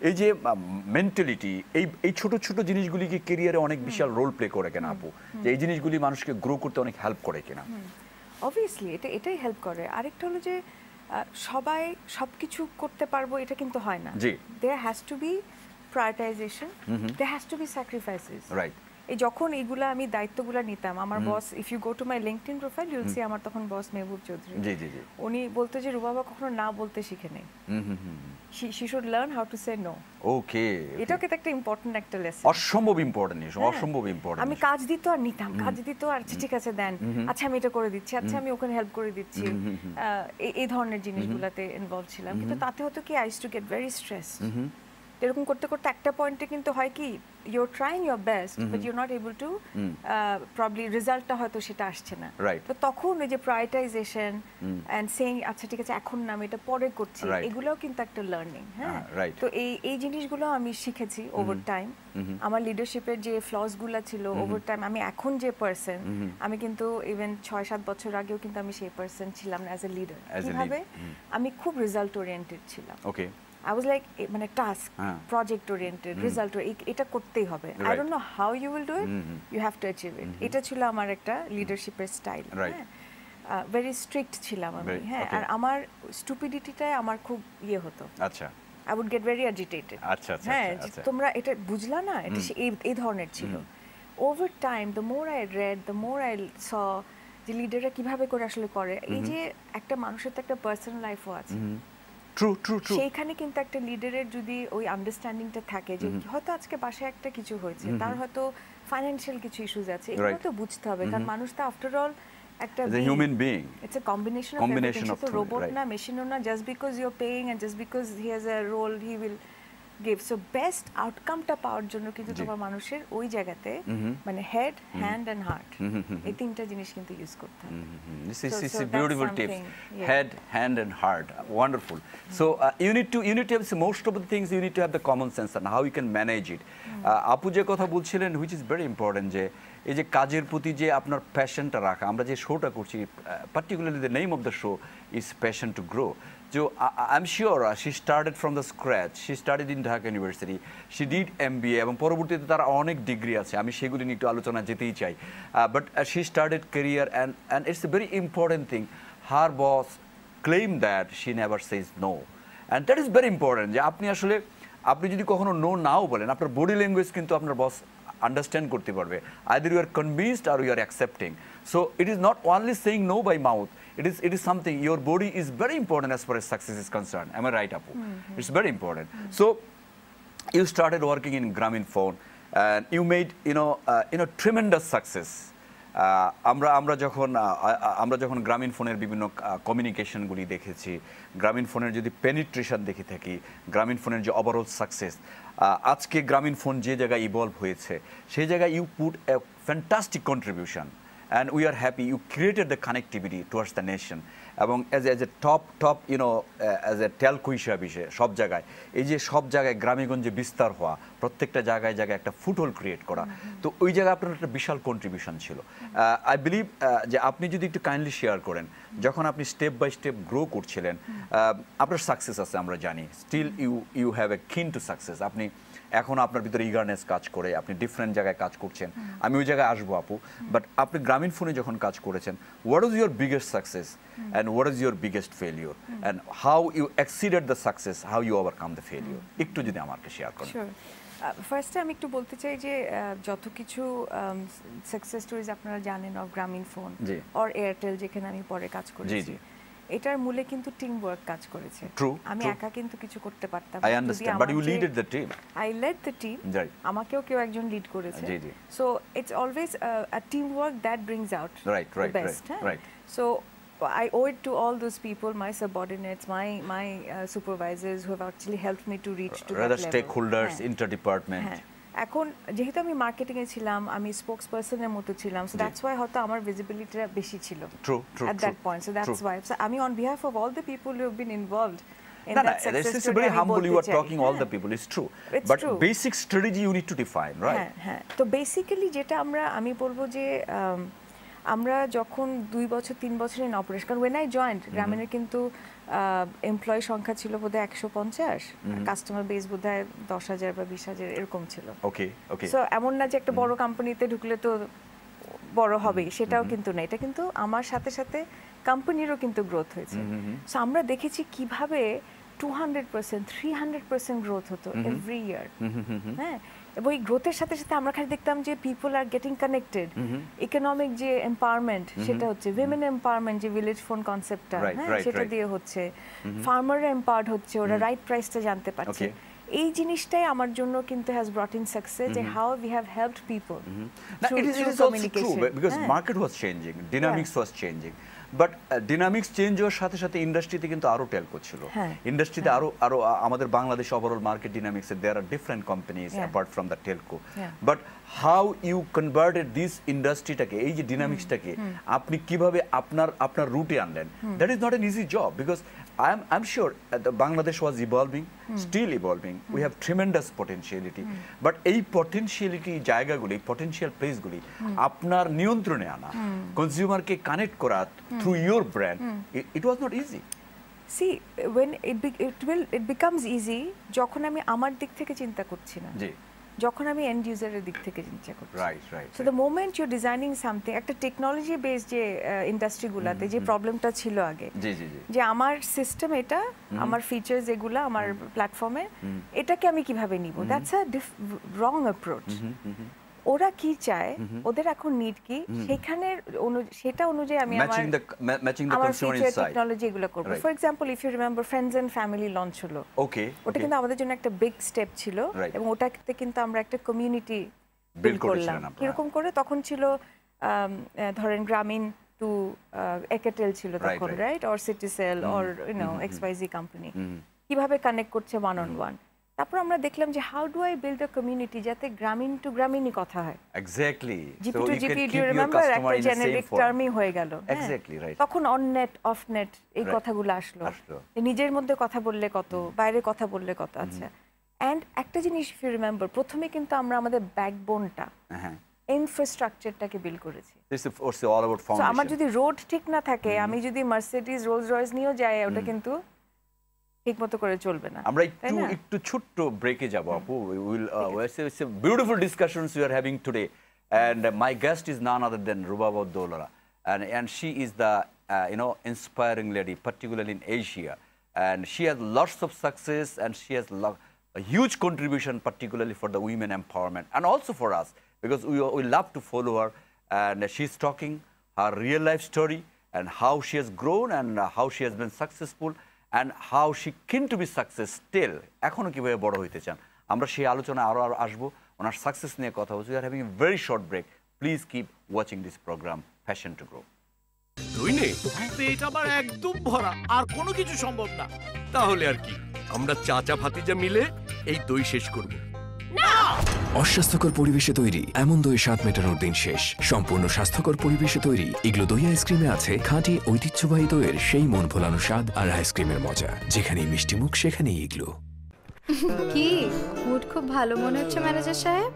এই যে মেন্টালিটি এই এই ছোট ছোট জিনিসগুলিকে কেরিয়ারে অনেক বিশাল রোল প্লে করে কেন আপু যে এই জিনিসগুলি মানুষকে গ্রো করতে অনেক হেল্প করে কিনা অবভিয়াসলি এটা এটাই হেল্প করে আরেকটা হলো যে সবাই সব কিছু করতে পারবো এটা কিন্তু হয় না there has to be prioritization there has to be sacrifices right এই যখন এইগুলা আমি দায়িত্বগুলো নিতাম আমার boss if you go to my LinkedIn profile you'll see আমার তখন বস মেহবুব চৌধুরী জি জি জি উনি বলতো যে রুবাবা কখনো না বলতে শিখে নেই she should learn how to say no okay এটাও কিন্তু একটা ইম্পর্টেন্ট একটা লেসন অসম্ভব ইম্পর্টেন্ট হ্যাঁ। অসম্ভব ইম্পর্টেন্ট আমি কাজ দিত আর নিতাম কাজ দিত আর ঠিক আছে দেন আচ্ছা আমি এটা করে দিচ্ছি আচ্ছা আমি ওখানে হেল্প করে দিচ্ছি এই ধরনের জিনিসগুলোতে ইনভলভ ছিলাম কিন্তু তাতে হতো কি I used to get very stressed এরকম করতে করতে একটা পয়েন্টে কিন্তু হয় কি are trying your best but you're not able to probably রেজাল্টটা হয়তো সেটা আসছে না তো তখন ওই যে প্রায়োরিটাইজেশন অ্যান্ড সেইং আচ্ছা ঠিক আছে এখন না আমি এটা পরে করছি এগুলোও কিন্তু একটা লার্নিং হ্যাঁ ah, তো এই এই জিনিসগুলো আমি শিখেছি ওভার mm-hmm. Time mm-hmm. আমার লিডারশিপের যে ফ্লসগুলো ছিল ওভার mm-hmm. টাইম আমি এখন যে পার্সন আমি কিন্তু ইভেন ছয় সাত বছর আগেও কিন্তু আমি সেই পার্সন ছিলাম না অ্যাজ এ লিডার কিভাবে mm. আমি খুব রেজাল্ট ওরিয়েন্টেড ছিলাম ওকে আই ওয়াজ লাইক মানে টাস্ক প্রজেক্ট ওরিয়েন্টেড রেজাল্ট এটা করতেই হবে I don't know how you will do it you have to achieve it এটা ছিল আমার একটা লিডারশিপের স্টাইল হ্যাঁ ভেরি স্ট্রিক্ট ছিলাম আমি হ্যাঁ আর আমার স্টুপিডিটিটাই আমার খুব ইয়ে হতো আচ্ছা I would get very agitated আচ্ছা হ্যাঁ আচ্ছা, আচ্ছা। তোমরা এটা বুঝলা না এটা এই ধরনের ছিল over time the more I read the more I saw যে লিডাররা কিভাবে করে আসলে করে এই যে একটা মানুষের তো একটা পার্সোনাল লাইফও আছে সেইখানে কিন্তু একটা লিডারের যদি ওই আন্ডারস্ট্যান্ডিংটা থাকে যে হয়তো আজকে বাসায় একটা কিছু হয়েছে তার হয়তো ফাইন্যান্সিয়াল কিছু ইস্যুজ আছে এগুলো তো বুঝতে হবে কারণ মানুষ তো আফটার অল একটা কম্বিনেশন রোবট না মেশিনও না just because you are just because he has a role he will give so best আউটকামটা পাওয়ার জন্য কিন্তু তোমার মানুষের ওই জায়গাতে মানে হেড হ্যান্ড এন্ড হার্ট এই তিনটা জিনিস কিন্তু ইউজ করতে হবে beautiful tips head hand and heart wonderful so you need to you need to have most of the things you need to have the common sense and how you can manage it আপু যে কথা বলছিলেন হুইচ ইজ ভেরি ইম্পর্টেন্ট যে এই যে কাজের প্রতি যে আপনার প্যাশনটা রাখা আমরা যে শোটা করছি particularly the name of the show is passion to grow So I, am sure uh, she started from the scratch. She started in Dhaka University. She did BA এবং পরবর্তীতে তার অনেক ডিগ্রি আছে আমি সেগুলি নিয়ে একটু আলোচনা যেতেই চাই but she started career and and it's a very important thing her boss claim that she never says no and that is very important যে আপনি আসলে আপনি যদি কখনো নো নাও বলেন আপনার বডি ল্যাঙ্গুয়েজ কিন্তু আপনার বস আন্ডারস্ট্যান্ড করতে পারবে either you are convinced or you are accepting so it is not only saying no by mouth it is, it is something, your body is very important as far as success is concerned. Am I right, Apu? Mm -hmm. It's very important. Mm -hmm. So you started working in gramin phone and you made, you know, uh, you know tremendous success. আমরা আমরা যখন আমরা যখন গ্রামীণ ফোনের বিভিন্ন কমিউনিকেশনগুলি দেখেছি গ্রামীণ ফোনের যদি পেনিট্রেশন দেখে থাকি গ্রামীণ ফোনের যে ওভারঅল সাকসেস আজকে গ্রামীণ ফোন যে জায়গায় ইভলভ হয়েছে সেই জায়গায় you put a fantastic contribution and we are happy you created the connectivity towards the nation এবং as as a top top you know as a telco হিসাব হিসেবে সব জায়গায় এই যে সব জায়গায় গ্রামেগঞ্জে বিস্তার হওয়া প্রত্যেকটা জায়গায় জায়গায় একটা ফুটহোল ক্রিয়েট করা তো ওই জায়গায় আপনার একটা বিশাল কন্ট্রিবিউশন ছিল আই বিলিভ যে আপনি যদি একটু কাইন্ডলি শেয়ার করেন যখন আপনি স্টেপ বাই স্টেপ গ্রো করছিলেন আপনার সাকসেস আছে আমরা জানি still you you have a keen to success আপনি এখন আপনার ভিতরে ইগারনেস কাজ করে আপনি ডিফারেন্ট জায়গায় কাজ করছেন আমি ওই জায়গায় আসবো আপু বাট আপনি গ্রামীণ ফোনে যখন কাজ করেছেন what is your biggest success and what is your biggest failure and how you exceeded the success how you overcome the failure একটু যদি আমাকে শেয়ার করেন ফার্স্টে আমি একটু বলতে চাই যে যত কিছু সাকসেস স্টোরিজ আপনারা জানেন of Grameen phone or Airtel যেখানে আমি পরে কাজ করেছি এটার মূলে কিন্তু টিম ওয়ার্ক কাজ করেছে আমি একা কিন্তু কিছু করতে পারতাম I understand but you leaded the team I led the team আমাকেও কেউ একজন লিড করেছে so it's always a team work that brings out right right right so I owe it to all those people, my subordinates, my my uh, supervisors who have actually helped me to reach to Rather that stakeholders, yeah. হ্যাঁ। interdepartment. Yeah. হ্যাঁ। এখন যেহেতু আমি মার্কেটিং এ ছিলাম আমি স্পোক্স পার্সনের মতো ছিলাম সো দ্যাটস ওয়াই হয়তো আমার ভিজিবিলিটিটা বেশি ছিল true true at that point so that's why so আমি on behalf of all the people who have been involved in that success is is very humble you are talking all the people is true but basic strategy you you need define হ্যাঁ, রাইট হ্যাঁ তো বেসিক্যালি যেটা আমরা আমি বলবো যে um, আমরা যখন দুই বছর তিন বছর ইন অপারেশন কারণ ওয়েন আই জয়েন্ট গ্রামীণের কিন্তু এমপ্লয় সংখ্যা ছিল বোধহয় একশো পঞ্চাশ কাস্টমার বেস হয় দশ হাজার বা বিশ হাজার এরকম ছিল ওকে ওকে সো এমন না যে একটা বড় কোম্পানিতে ঢুকলে তো বড় হবে সেটাও কিন্তু না এটা কিন্তু আমার সাথে সাথে কোম্পানিরও কিন্তু গ্রোথ হয়েছে সো আমরা দেখেছি কিভাবে two hundred percent three hundred percent growth হতো এভরি ইয়ার হ্যাঁ এবং এই গ্রোথের সাথে সাথে আমরা খালি দেখতাম যে people are getting connected economic যে এম্পাওয়ারমেন্ট সেটা হচ্ছে উইমেন এম্পাওয়ারমেন্ট যে ভিলেজ ফোন কনসেপ্টটা হ্যাঁ সেটা দিয়ে হচ্ছে ফার্মার এম্পাওয়ার্ড হচ্ছে ওরা রাইট প্রাইসটা জানতে পারছে এই জিনিসটাই আমার জন্য কিন্তু হ্যাজ ব্রট ইন সাকসেস যে how we have helped people it is also true because market was changing dynamics was changing but dynamics change হওয়ার সাথে সাথে ইন্ডাস্ট্রিতে কিন্তু আরও টেলকো ছিল ইন্ডাস্ট্রিতে আরও আরও আমাদের বাংলাদেশ ওভারঅল মার্কেট ডিনামিক্সে there are different companies apart from the telco but how you converted this ইন্ডাস্ট্রিটাকে এই যে ডিনামিক্সটাকে hmm, hmm। আপনি কিভাবে আপনার আপনার রুটে আনলেন that is not an easy job because I'm, I'm sure uh, the Bangladesh was evolving, mm. still evolving. Mm. We hmm. have tremendous potentiality. But hmm. এই পটেনশিয়ালিটি জায়গাগুলি পটেনশিয়াল প্লেসগুলি hmm. আপনার নিয়ন্ত্রণে আনা কনজিউমারকে কানেক্ট করা through your brand it was not easy see when it it will it becomes easy যখন আমি আমার দিক থেকে চিন্তা করছি না যখন আমি এন্ড ইউজারের দিক থেকে চিন্তা করছি right right so the moment you designing something একটা টেকনোলজি বেসড যে ইন্ডাস্ট্রি গুলাতে যে প্রবলেমটা ছিল আগে জি জি জি যে আমার সিস্টেম এটা আমার ফিচার্স এগুলা আমার প্ল্যাটফর্মে এটাকে আমি কিভাবে নিব দ্যাটস আ রং অ্যাপ্রোচ ওরা কি চায় ওদের এখন নিড কি সেখানে সেটা অনুযায়ী আমি আমার টেকনোলজি এগুলো করবো for example if you remember friends and family launch হলো ওকে ওটা কিন্তু আমাদের জন্য একটা বিগ স্টেপ ছিল এবং ওটাতে কিন্তু আমরা একটা কমিউনিটি বিল্ড করলাম কিরকম হ্যাঁ। করে তখন ছিল ধরেন গ্রামীণ টু একেটেল ছিল তখন right or Citycell or you know no X Y Z company কিভাবে কানেক্ট করছে ওয়ান অন ওয়ান তারপর আমরা দেখলাম যে how do I build a community যাতে গ্রামীণ টু গ্রামীণই কথা হয় exactly GP to GP do remember একটা জেনেরিক টার্মই হয়ে গেল এক্স্যাক্টলি রাইট তখন অন নেট অফ নেট এই কথাগুলো আসলো নিজের মধ্যে কথা বললে কত বাইরে কথা বললে কত আচ্ছা অ্যান্ড একটা জিনিস ইউ রিমেম্বার প্রথমে কিন্তু আমরা আমাদের ব্যাকবোনটা ইনফ্রাস্ট্রাকচারটাকে বিল করেছি আমার যদি রোড ঠিক না থাকে আমি যদি মার্সিডিজ রোলস রয়েস নিয়েও যাই ওটা কিন্তু I'm চলবে না আমরা একটু একটু ছোট্ট ব্রেকে যাব আপু will it's a beautiful discussions you and my guest is none other than Rubaba Dolara and and she is the uh, you know inspiring lady particularly in Asia and she has lots of success and she has a huge contribution particularly for the women empowerment and also for us because we, we love to follow her and she's talking her real life story and how she has grown and how she has been successful and how she keen to be success still এখনও কীভাবে বড় হইতে চান আমরা সেই আলোচনা আরও আরও আসবো ওনার সাকসেস নিয়ে কথা বলছি আর having a very short break please keep watching this programme fashion to grow একদম ভরা আর কোনো কিছু সম্ভব না তাহলে আর কি আমরা চাচা ভাতিজা মিলে এই দই শেষ করবো অস্বাস্থ্যকর পরিবেশে তৈরি এমন দই স্বাদ মেটানোর দিন শেষ সম্পূর্ণ স্বাস্থ্যকর পরিবেশে তৈরি এগুলো দই আইসক্রিমে আছে খাঁটি ঐতিহ্যবাহী দইয়ের সেই মন ভোলানো স্বাদ আর আইসক্রিমের মজা যেখানেই মিষ্টি মুখ সেখানেই এগুলো কি মুড খুব ভালো মনে হচ্ছে ম্যানেজার সাহেব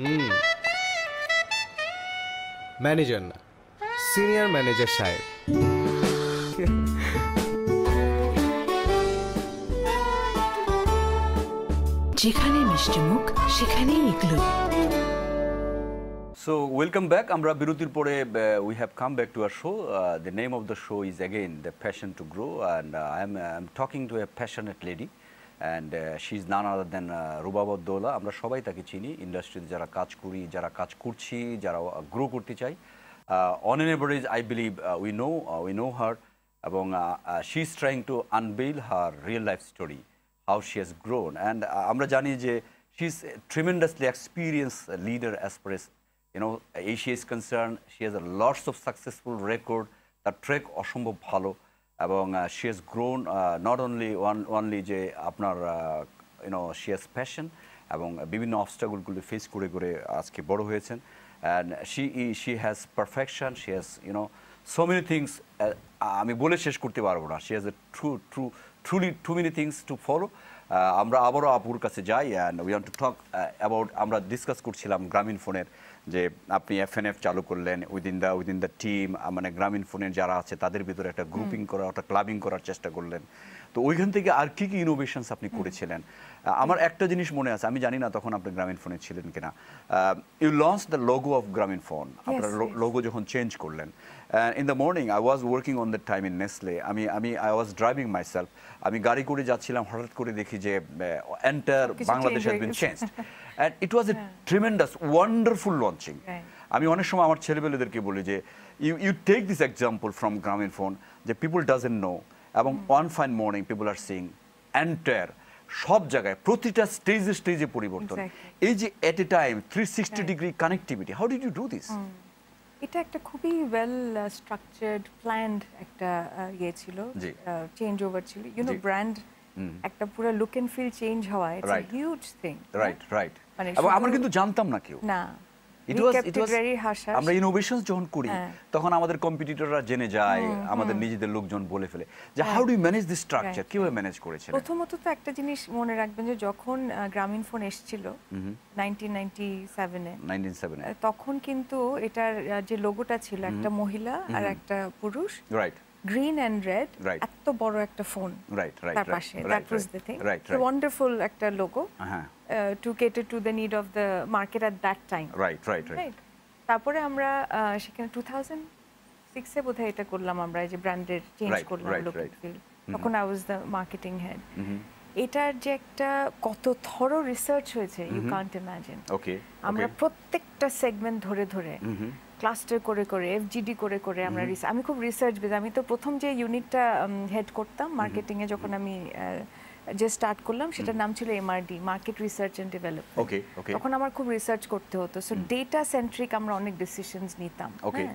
হুম ম্যানেজার না সিনিয়র ম্যানেজার সাহেব যেখানে মিষ্টিমুখ সেখানেই Igloo So, welcome back. Amra Birutir Pore, we have come back to our show. Uh, the name of the show is again The Passion to Grow, and uh, I'm, I'm talking to a passionate lady. And she is none other than Rubaba Dowla আমরা সবাই তাকে চিনি ইন্ডাস্ট্রিতে যারা কাজ করি যারা কাজ করছি যারা গ্রো করতে চাই on an average I believe we know we know her এবং she is trying to unveil her real life story how she has grown. And uh, আমরা জানি যে she is a tremendously experienced leader as far as you know, Asia is concerned. She has a lots of successful record. তার ট্রেক অসম্ভব ভালো এবং she has grown not only one only যে আপনার ইউনো শি হ্যাজ প্যাশন এবং বিভিন্ন অবস্টাগুলগুলি ফেস করে করে আজকে বড় হয়েছেন অ্যান্ড শি ই she has perfection she has you know so many things আমি বলে শেষ করতে পারবো না she has a true true truly too many things to follow uh, আমরা আবারও আপুর কাছে যাই and we want to talk about আমরা ডিসকাস করছিলাম গ্রামীণ ফোনের যে আপনি এফ এন এফ চালু করলেন within the within the team মানে গ্রামীণ ফোনের যারা আছে তাদের ভিতরে একটা গ্রুপিং করার একটা ক্লাবিং করার চেষ্টা করলেন তো ওইখান থেকে আর কি কি ইনোভেশনস আপনি করেছিলেন আমার একটা জিনিস মনে আছে আমি জানি না তখন আপনি গ্রামীণ ফোনে ছিলেন কিনা you launch the logo of Grameen phone আপনার লোগো যখন চেঞ্জ করলেন And in the morning, I was working on that time in Nestle. আমি আমি I was driving myself. আমি গাড়ি করে যাচ্ছিলাম হঠাৎ করে দেখি যে enter Bangladesh has been changed and it was a tremendous wonderful launching আমি অনেক সময় আমার ছেলেবেলেদেরকে বলি যে you you take this example from গ্রামীণ ফোন যে পিপুল ডাজেন্ট নো এবং one fine morning people are sing enter সব জায়গায় প্রতিটা স্টেজে স্টেজে পরিবর্তন এই যে at a time three sixty degree connectivity how did you do this এটা একটা খুবই ওয়েল স্ট্রাকচার্ড প্ল্যান্ড একটা uh, ইয়ে ছিল চেঞ্জ ওভার uh, ছিল ইউনো ব্র্যান্ড একটা পুরো লুক এন্ড ফিল চেঞ্জ হওয়া it's huge thing right right মানে আমরা কিন্তু জানতাম না কেউ না ইট ওয়াজ ইট ওয়াজ আমরা যখন করি হ্যাঁ। তখন আমাদের কম্পিটিটররা জেনে যায় হ্যাঁ, হ্যাঁ। আমাদের নিজেদের লোকজন বলে ফেলে যে how do manage this structure কিভাবে ম্যানেজ করেছেন প্রথমত তো একটা জিনিস মনে রাখবেন যে যখন গ্রামীণ ফোন এসেছিল 1997 এ 1997 তখন কিন্তু এটার যে লোগোটা ছিল একটা মহিলা আর একটা পুরুষ রাইট গ্রিন অ্যান্ড রেড এত বড় একটা ফোন তার পাশে that was the thing wonderful একটা logo to cater to the need of the market at that time তারপরে আমরা uh, সেখানে টু থাউজেন্ড সিক্সে বোধ হয় এটা করলাম আমরা যে ব্র্যান্ডের চেঞ্জ করলাম mm-hmm. তখন I was the marketing head এটার যে একটা কত থর রিসার্চ হয়েছে ইউ কান্ট ইমাজিন আমরা প্রত্যেকটা সেগমেন্ট ধরে ধরে mm-hmm. ক্লাস্টার করে করে এফজিডি করে করে আমরা আমি খুব রিসার্চ বেজ আমি তো প্রথম যে ইউনিটটা হেড করতাম মার্কেটিংয়ে যখন আমি যে স্টার্ট করলাম সেটার নাম ছিল MRD market research and development okay okay তখন আমার খুব রিসার্চ করতে হতো সো ডেটা সেন্ট্রিক আমরা অনেক ডিসিশনস নিতাম ওকে হ্যাঁ।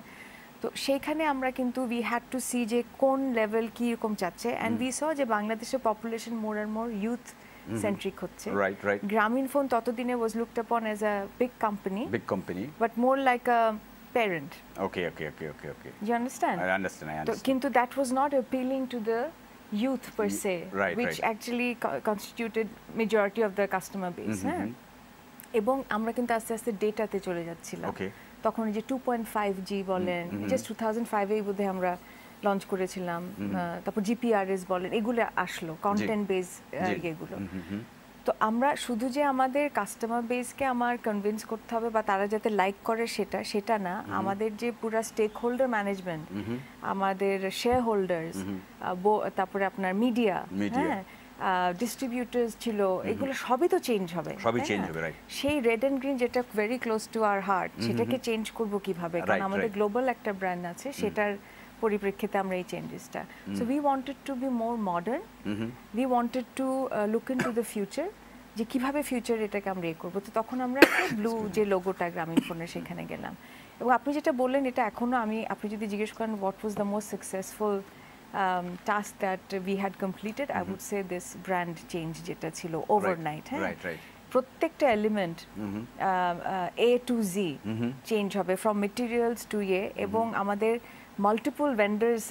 তো সেইখানে আমরা কিন্তু উই হ্যাড টু সি যে কোন লেভেল কি রকম যাচ্ছে অ্যান্ড উই স যে বাংলাদেশের population more and more youth centric হচ্ছে রাইট রাইট গ্রামীণ ফোন ততদিনে was looked upon as a big company big company but more like a parent. Okay, okay, okay, okay, okay. You understand? I understand, I understand. So, kintu that was not appealing to the youth per se, right, which right. actually co constituted majority of the customer base. mm হ্যাঁ এবং আমরা কিন্তু আস্তে আস্তে ডেটাতে চলে যাচ্ছিলাম তখন যে টু পয়েন্ট ফাইভ জি বলেন জাস্ট টু থাউজেন্ড ফাইভেই বোধহয় আমরা লঞ্চ করেছিলাম তারপর জিপিআরএস বলেন এগুলো আসলো কন্টেন্ট বেস ইয়েগুলো তো আমরা শুধু যে আমাদের কাস্টমার বেসকে আমার কনভিন্স করতে হবে বা তারা যাতে লাইক করে সেটা সেটা না আমাদের যে পুরা স্টেক হোল্ডার ম্যানেজমেন্ট আমাদের শেয়ার হোল্ডার্স তারপরে আপনার মিডিয়া হ্যাঁ ডিস্ট্রিবিউটার্স ছিল এগুলো সবই তো চেঞ্জ হবে সবই চেঞ্জ হবে রাইট সেই রেড এন্ড গ্রিন যেটা very close to our heart সেটাকে চেঞ্জ করব কিভাবে কারণ আমাদের গ্লোবাল একটা ব্র্যান্ড আছে সেটার পরিপ্রেক্ষিতে আমরা এই চেঞ্জেসটা so we wanted to be more modern we wanted to look into the future যে কীভাবে ফিউচার এটাকে আমরা এ করবো তো তখন আমরা একটা ব্লু যে লোগোটা গ্রামীণ ফোনের সেখানে গেলাম এবং আপনি যেটা বললেন এটা এখনও আমি আপনি যদি জিজ্ঞেস করেন what was the most successful task that we had completed I would say this brand change যেটা ছিল ওভারনাইট হ্যাঁ প্রত্যেকটা element A to Z change হবে ফ্রম মেটেরিয়ালস টু এ এবং আমাদের মাল্টিপল ভেন্ডার্স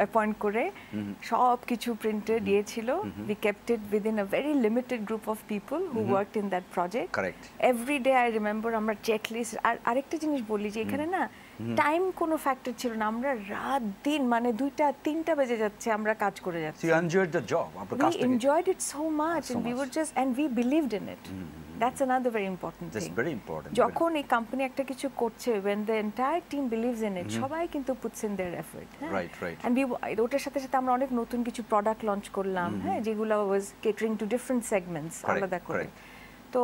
অ্যাপয়েন্ট করে mm-hmm. সব কিছু প্রিন্টেড ইয়ে ছিল we kept it within a very limited group of people who work in that project every day I remember আমরা চেক লিস্ট আর আরেকটা জিনিস বলি যে mm-hmm. এখানে না টাইম mm-hmm. কোনো ফ্যাক্টর ছিল না আমরা রাত দিন মানে দুইটা তিনটা বেজে যাচ্ছে আমরা কাজ করে যাচ্ছি ইউ এনজয়েড দ্য জব আপনার কাজ থেকে enjoyed it so much and we were just and we believed in it that's another very important thing very important যখন এই কোম্পানি একটা কিছু করছে when the entire team believes in it mm-hmm. সবাই কিন্তু puts in their effort right right and ওটার সাথে সাথে আমরা অনেক নতুন কিছু প্রোডাক্ট লঞ্চ করলাম mm-hmm. হ্যাঁ যেগুলো was catering to different segments আলাদা করে তো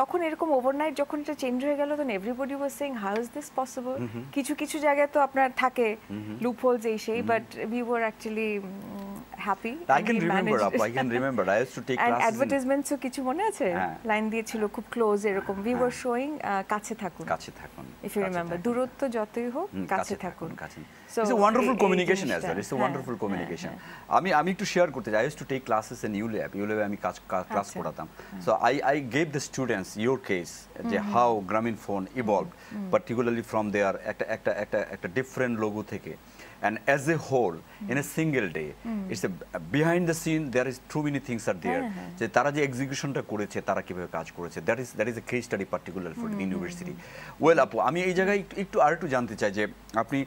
তখন এরকম ওভারনাইট যখন এটা চেঞ্জ হয়ে গেল তখন everybody was saying how is this possible কিছু কিছু জায়গায় তো আপনার থাকে লুপ হোলস এই সেই but we were actually happy I can remember up I can remember I has to take classes advertisements কিছু মনে আছে লাইন হ্যাঁ। দিয়েছিল খুব ক্লোজ এরকম উই ওয়ার শোইং কাছে থাকুন কাছে থাকুন ইফ ইউ রিমেম্বার দূরত্ব যতই হোক কাছে থাকুন কাছে is a wonderful communication as well is a wonderful communication আমি আমি একটু শেয়ার করতে চাই I has to take classes in ULAB ইউ ল্যাবে আমি ক্লাস আচ্ছা। পড়াতাম so I I gave the student experience your case যে how Grameen phone evolve particularly from there একটা একটা একটা একটা ডিফারেন্ট লোগো থেকে and as a whole in a single day it's a behind the scene there is too many things are there যে তারা যে এক্সিকিউশনটা করেছে তারা কিভাবে কাজ করেছে case study particular for mm -hmm. the university. Well, Apu, well আপু আমি এই জায়গায় একটু আর একটু জানতে চাই যে আপনি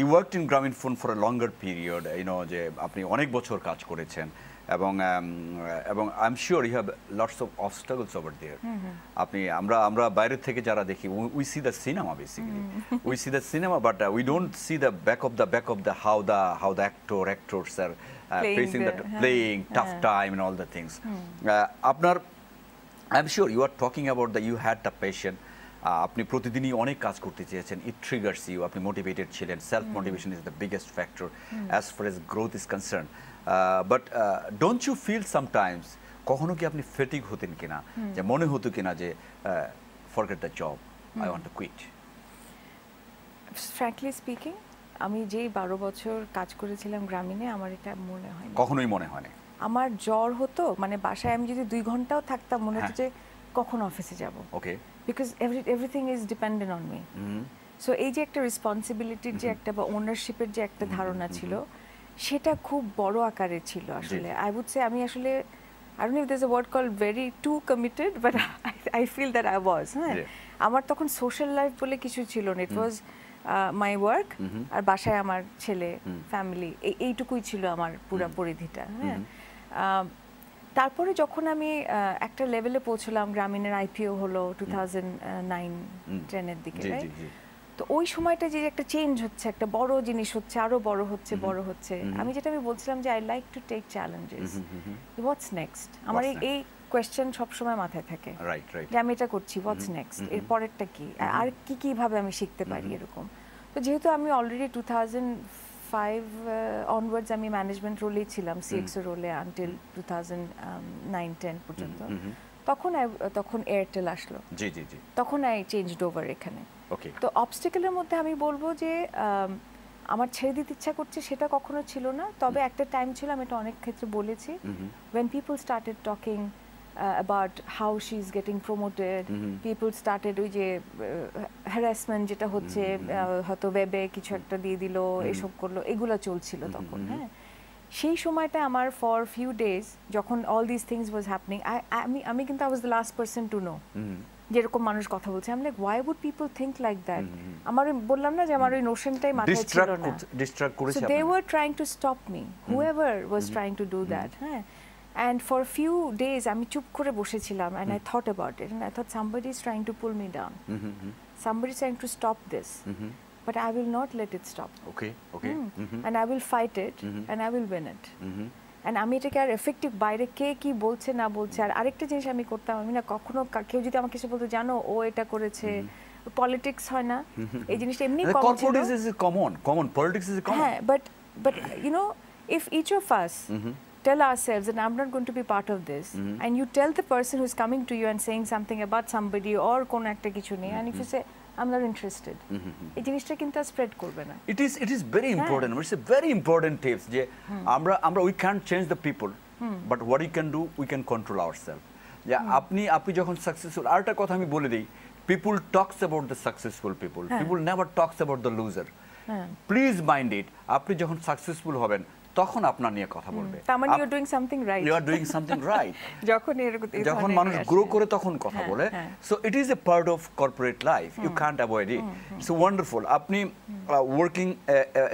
in worked phone for a longer period, you know, you know যে আপনি অনেক বছর কাজ করেছেন এবং এবং I am sure you have lots of obstacles over there আপনি আমরা আমরা বাইরের থেকে যারা দেখি we see the cinema basically we see the cinema but we don't see the back of the back of the how the how the actor actors are facing the playing tough time and all the things আপনার I am sure you are talking about the you had the passion আপনি প্রতিদিনই অনেক কাজ করতে চেয়েছেন ইট ট্রিগার্স ইউ আপনি মোটিভেটেড ছিলেন self motivation is the biggest factor as far as growth is concern but don't you feel sometimes কখনো কি আপনি ফেটিক হতেন কিনা যে মনে হতো কিনা যে forget the job I want to quit frankly speaking আমি যেই বারো বছর কাজ করেছিলাম গ্রামীণে আমার এটা মনে হয় কখনোই মনে হয় না আমার জ্বর হতো মানে বাসায় আমি যদি দুই ঘন্টাও থাকতাম মনে হতো হ্যাঁ। যে কখন অফিসে যাব okay because every everything is dependent on me so এই যে একটা রেসপন্সিবিলিটির যে একটা বা ওনারশিপের যে একটা ধারণা ছিল সেটা খুব বড় আকারে ছিল আসলে আই উড সে আমি আসলে I don't if there a word call very too committed but I feel that I was হ্যাঁ আমার তখন সোশ্যাল লাইফ বলে কিছু ছিল না ইট ওয়াজ মাই ওয়ার্ক আর বাসায় আমার ছেলে ফ্যামিলি এইটুকুই ছিল আমার পুরা পরিধিটা হ্যাঁ তারপরে যখন আমি একটা লেভেলে পৌঁছলাম গ্রামীণের আইপিও হলো টু থাউজেন্ড নাইন টেনের দিকে তো ওই সময়টা যে একটা চেঞ্জ হচ্ছে একটা বড় জিনিস হচ্ছে আরো বড় হচ্ছে বড় হচ্ছে আমি যেটা আমি বলছিলাম যে I like to take challenges what's next আমার এই কোয়েশ্চেন সবসময় মাথায় থাকে রাইট রাইট যে আমি এটা করছি হোয়াটস নেক্সট এর পরেরটা কি আর কি কিভাবে আমি শিখতে পারি এরকম তো যেহেতু আমি already two thousand five onwards আমি ম্যানেজমেন্ট রোলেই ছিলাম সিএক্স রোলে until two thousand nine ten পর্যন্ত তখন তখন এয়ারটেল আসলো জি জি জি তখন আই চেঞ্জড ওভার এখানে ওকে তো অবস্টেকেলের মধ্যে আমি বলবো যে আমার ছেড়ে দিতে ইচ্ছা করছে সেটা কখনো ছিল না তবে একটা টাইম ছিল আমি এটা অনেক ক্ষেত্রে বলেছি when people started talking about how she is getting promoted people started ওই যে হ্যারাসমেন্ট uh, যেটা হচ্ছে হয়তো ওয়েবে কিছু একটা দিয়ে দিল এসব করলো এগুলো চলছিল তখন হ্যাঁ সেই সময়টা আমার ফর ফিউ ডেজ যখন all this things was happening আমি আমি কিন্তু I was the last person to know যেরকম মানুষ কথা বলছে আমি like why would people think like that আমার বললাম না যে আমার ওই নোশনটাই মাথায় ছিল না ডিস্ট্রাক্ট করেছে they were trying to stop me whoever was trying to do that হ্যাঁ অ্যান্ড ফর ফিউ ডেজ আমি চুপ করে বসেছিলাম and I thought about it and I thought somebody is trying to pull me down somebody is trying to stop this but I will not let it stop. Okay, okay. Mm. Mm -hmm. And I will fight it mm -hmm. and I will win it. -hmm. And আমি এটাকে আর এফেক্টিভ বাইরে কে কি বলছে না বলছে আর আরেকটা জিনিস আমি করতাম আমি না কখনো কেউ যদি আমাকে এসে বলতো জানো ও এটা করেছে পলিটিক্স হয় না এই জিনিসটা এমনি কর্পোরেটিক্স is common common politics is common হ্যাঁ but but you know if each of us tell ourselves and I'm not going to be part of this mm -hmm. and you tell the person who's coming to you and saying something about somebody or kon ekta kichu and if you say I'm not interested এই জিনিসটা কিন্তু স্প্রেড করবে না it is it is very important it's a very important tips যে আমরা আমরা we can change the people but what you can do we can control our self যে আপনি আপনি যখন সাকসেসফুল আর একটা কথা আমি বলে দিই people talks about the successful people people never talks about the loser please mind it আপনি যখন সাকসেসফুল হবেন তখন আপনার নিয়ে কথা বলবে মানে যখন মানুষ গ্রো করে তখন কথা হ্যাঁ, বলে so it is a part of corporate life you can't avoid it it's wonderful আপনি working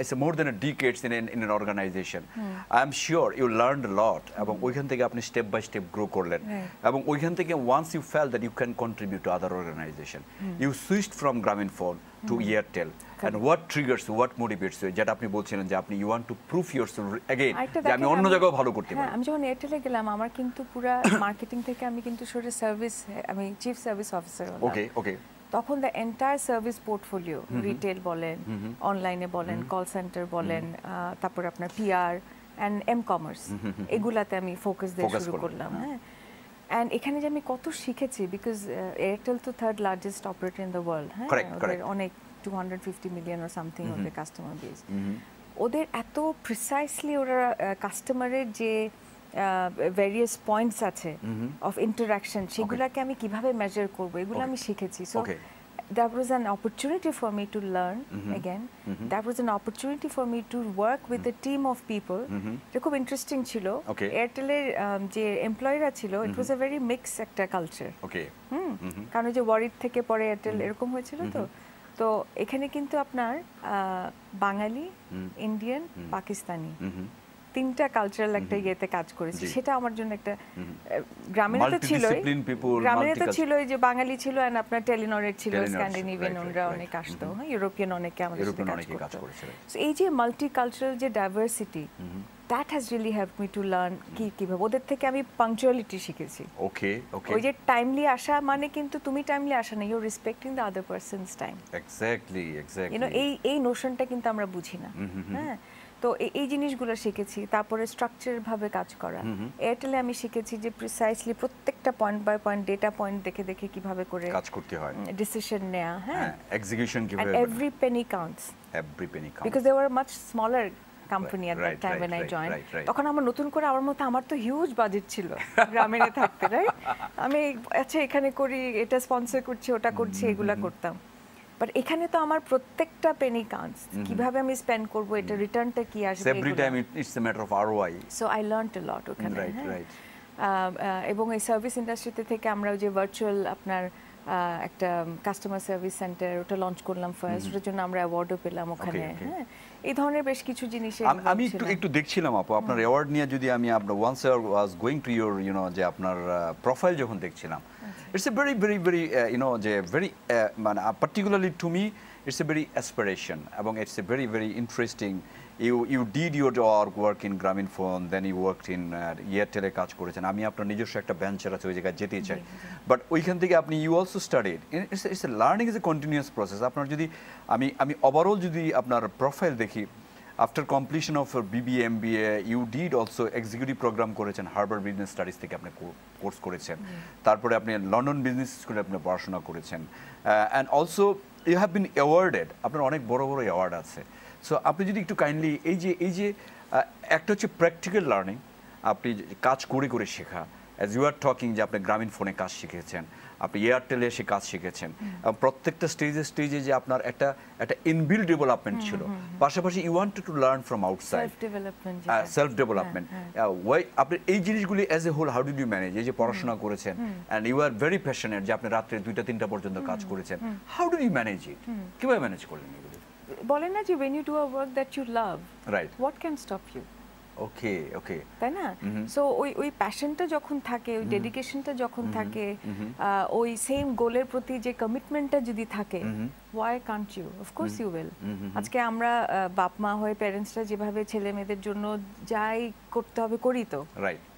it's more than a decades in in an organization I am sure you learn lot এবং ওইখান থেকে আপনি স্টেপ বাই স্টেপ গ্রো করলেন এবং ওইখান থেকে once you felt that you can contribute to other organization you switch from গ্রামীণ Grameenphone to Airtel mm-hmm. and what triggers what motivates you যেটা আপনি বলছিলেন যে আপনি you want to prove yourself again যে আমি অন্য জায়গাও ভালো করতে হ্যাঁ, পারি আমি যখন এয়ারটেলে গেলাম আমার কিন্তু পুরো মার্কেটিং থেকে আমি কিন্তু সরে সার্ভিস আমি চিফ সার্ভিস অফিসার হলাম ওকে ওকে তখন the entire service portfolio retail বলেন অনলাইনে mm-hmm. বলেন কল mm-hmm. সেন্টার বলেন তারপর আপনার পিআর অ্যান্ড এম কমার্স এগুলাতে আমি ফোকাস দিয়ে শুরু করলাম হ্যাঁ, হ্যাঁ। অ্যান্ড এখানে যে আমি কত শিখেছি বিকজ এয়ারটেল uh, তো third largest operator in the world হ্যাঁ অনেক টু হান্ড্রেড ফিফটি মিলিয়ন আর সামথিং ওদের কাস্টমার বেস mm-hmm. ওদের এত প্রিসাইসলি ওরা কাস্টমারের uh, যে ভেরিয়াস uh, পয়েন্টস আছে অফ ইন্টারাকশন সেগুলোকে আমি কিভাবে মেজার করবো এগুলো আমি শিখেছি so that was an opportunity for me to learn mm -hmm. again. Mm -hmm. That was an opportunity for me to work with mm -hmm. a team of people. এটা খুব ইন্টারেস্টিং ছিল এয়ারটেলের যে এমপ্লয়িরা ছিল it was a very mix একটা কালচার ওকে হুম কারণ যে ওয়ারিড থেকে পরে এয়ারটেল এরকম হয়েছিল তো তো এখানে কিন্তু আপনার বাঙালি ইন্ডিয়ান পাকিস্তানি তিনটা কালচারাল একটা ইয়েতে কাজ করেছি সেটা আমার জন্য একটা গ্রামের তো ছিল গ্রামের তো ছিল যে বাঙালি ছিল এন্ড আপনার টেলিনরের ছিল স্ক্যান্ডিনেভিয়ান ওনরা অনেক আসতো ইউরোপিয়ান অনেকে আমাদের সাথে কাজ করতো এই যে কালচারাল যে diversity that has really help me to learn কি কিভাবে ওদের থেকে আমি পাংচুয়ালিটি শিখেছি ওকে ওকে ওই যে টাইমলি আসা মানে কিন্তু তুমি টাইমলি আসা না you respecting the other person's time exactly exactly you know এই এই নোশনটা কিন্তু আমরা বুঝি না হ্যাঁ তো এই জিনিসগুলো শিখেছি তারপরে স্ট্রাকচারভাবে কাজ করা এয়ারটেলে আমি শিখেছি যে প্রিসাইসলি প্রত্যেকটা point by point data point দেখে দেখে কিভাবে করে কাজ করতে হয় ডিসিশন নেওয়া হ্যাঁ এক্সিকিউশন হ্যাঁ, কিভাবে every penny counts every penny counts because they were much smaller company at that time when I joined তখন আমার নতুন করে আমার মতো আমার তো হিউজ বাজেট ছিল গ্রামীণে থাকতে রাইট আমি আচ্ছা এখানে করি এটা স্পন্সর করছি ওটা করছি এগুলা করতাম বাট এখানে তো আমার প্রত্যেকটা পেনি কাউন্টস mm-hmm. কিভাবে আমি স্পেন্ড করব mm-hmm. এটা রিটার্নটা কি আসবে every time it's a matter of ROI so I learned a lot ওখানে রাইট mm, হ্যাঁ? রাইট um, uh, এবং এই সার্ভিস ইন্ডাস্ট্রিতে থেকে আমরা যে ভার্চুয়াল আপনার uh, একটা কাস্টমার সার্ভিস সেন্টার ওটা লঞ্চ করলাম ফার্স্ট mm-hmm. ওটার জন্য আমরা অ্যাওয়ার্ডও পেলাম ওখানে হ্যাঁ এই ধরনের বেশ কিছু জিনিস আমি একটু একটু দেখছিলাম আপু আপনার অ্যাওয়ার্ড নিয়ে যদি আমি আপনার once was going to your you know যে আপনার প্রোফাইল uh, যখন দেখছিলাম It's a very, very, very, uh, you know, যে very, মানে uh, particularly to me, it's a very aspiration. এবং it's a very, very interesting. You, you did your job, work in Grameenphone, then you worked in uh, Airtel কাজ করেছেন আমি আপনার নিজস্ব একটা ভেঞ্চার আছে ওই জায়গায় যেতে চাই বাট ওইখান থেকে আপনি you also studied it's it's learning is a continuous process আপনার যদি আমি আমি ওভারঅল যদি আপনার প্রোফাইল দেখি after completion of BB M B A you did also executive program করেছেন হার্বার বিজনেস স্টাডিজ থেকে আপনি কোর্স করেছেন তারপরে আপনি লন্ডন বিজনেস স্কুলে আপনি পড়াশোনা করেছেন and also you have been awarded আপনার অনেক বড় বড় অ্যাওয়ার্ড আছে সো আপনি যদি একটু কাইন্ডলি এই যে এই যে একটা হচ্ছে প্র্যাকটিক্যাল লার্নিং আপনি কাজ করে করে শেখা অ্যাজ ইউ আর টকিং যে আপনি গ্রামীণ ফোনে কাজ শিখেছেন আপনি এয়ারটেলে এসে কাজ শিখেছেন এবং প্রত্যেকটা স্টেজে স্টেজে যে আপনার একটা একটা ইনবিল্ড ডেভেলপমেন্ট ছিল পাশাপাশি you want to learn from outside self development why আপনি এই জিনিসগুলি as a whole how did you manage এই যে পড়াশোনা করেছেন and you are very passionate যে আপনি রাত্রে দুইটা তিনটা পর্যন্ত কাজ করেছেন how did you manage it কীভাবে ম্যানেজ করলেন বলেন না যে when you do a work that you love right what can stop you okay okay তাই না সো mm-hmm. ওই ওই প্যাশনটা যখন থাকে ওই ডেডিকেশনটা mm-hmm. যখন mm-hmm. থাকে ওই সেম গোলের প্রতি যে কমিটমেন্টটা যদি থাকে why can't you of course you will আজকে আমরা বাপ মা হয়ে প্যারেন্টসরা যেভাবে ছেলে মেয়েদের জন্য যাই করতে হবে করি তো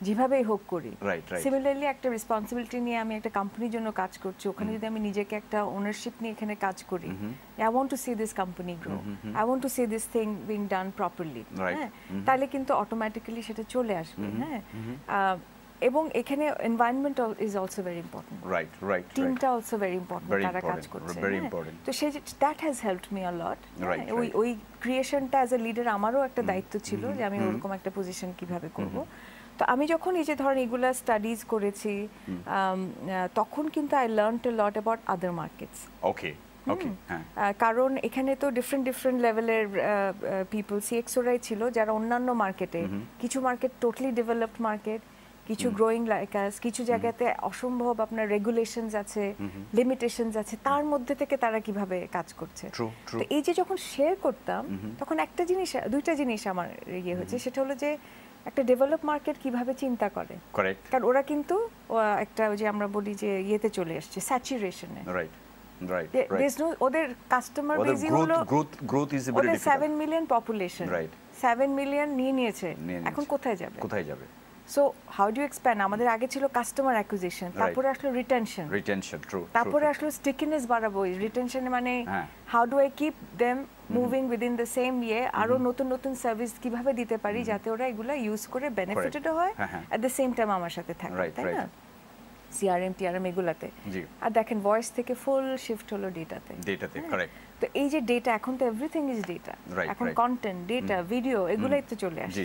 যেভাবেই হোক করি সিমিলারলি একটা রেসপন্সিবিলিটি নিয়ে আমি একটা কোম্পানির জন্য কাজ করছি ওখানে mm-hmm. যদি আমি নিজেকে একটা ওনারশিপ নিয়ে এখানে কাজ করি I want to see this company grow I want to see this thing being done properly হ্যাঁ mm-hmm. তাহলে কিন্তু অটোমেটিক্যালি সেটা চলে আসবে mm-hmm, হ্যাঁ এবং এখানে environment is also very important right right টিমটা অলসো ভেরি ইম্পর্টেন্ট তারা কাজ করছে হ্যাঁ? তো সেই that has helped me a lot ওই ওই ক্রিয়েশনটা অ্যাজ এ লিডার আমারও একটা দায়িত্ব ছিল যে আমি ওরকম একটা পজিশন কিভাবে করব তো আমি যখন এই যে ধরেন এগুলো স্টাডিজ করেছি তখন কিন্তু I learn to lot about other markets okay কারণ এখানে তো ডিফারেন্ট ডিফারেন্ট লেভেলের পিপল সিএক্সোরাই ছিল যারা অন্যান্য মার্কেটে কিছু মার্কেট টোটালি ডেভেলপড মার্কেট কিছু গ্রোয়িং লাইকাস কিছু জায়গাতে অসম্ভব আপনার রেগুলেশনস আছে লিমিটেশনস আছে তার মধ্যে থেকে তারা কিভাবে কাজ করছে তো এই যে যখন শেয়ার করতাম তখন একটা জিনিস দুইটা জিনিস আমার ইয়ে হচ্ছে সেটা হলো যে একটা ডেভেলপ মার্কেট কিভাবে চিন্তা করে কারণ ওরা কিন্তু একটা যে আমরা বলি যে ইয়েতে চলে আসছে স্যাচুরেশনে রাইট Right, right. ওদের কাস্টমার বেজি হলো ওদের 7 মিলিয়ন পপুলেশন রাইট মিলিয়ন নিয়ে নিয়েছে এখন কোথায় যাবে কোথায় যাবে সো হাউ ডু এক্সপ্যান্ড আমাদের আগে ছিল কাস্টমার অ্যাকুইজিশন তারপরে আসলো রিটেনশন রিটেনশন ট্রু তারপরে আসলো স্টিকিনেস বাড়াবো রিটেনশন মানে how do I keep them moving within the same ইয়ে আরো নতুন নতুন সার্ভিস কিভাবে দিতে পারি যাতে ওরা এগুলো ইউজ করে বেনিফিটেড হয় অ্যাট দ্য সেম টাইম আমার সাথে থাকে তাই না সিআরএম টিআরএম এগুলাতে আর দেখেন ভয়েস থেকে ফুল শিফট হলো ডেটাতে ডেটাতে কারেক্ট তো এই যে ডেটা এখন তো এভরিথিং ইজ ডেটা এখন কন্টেন্ট ডেটা ভিডিও এগুলাই তো চলে আসছে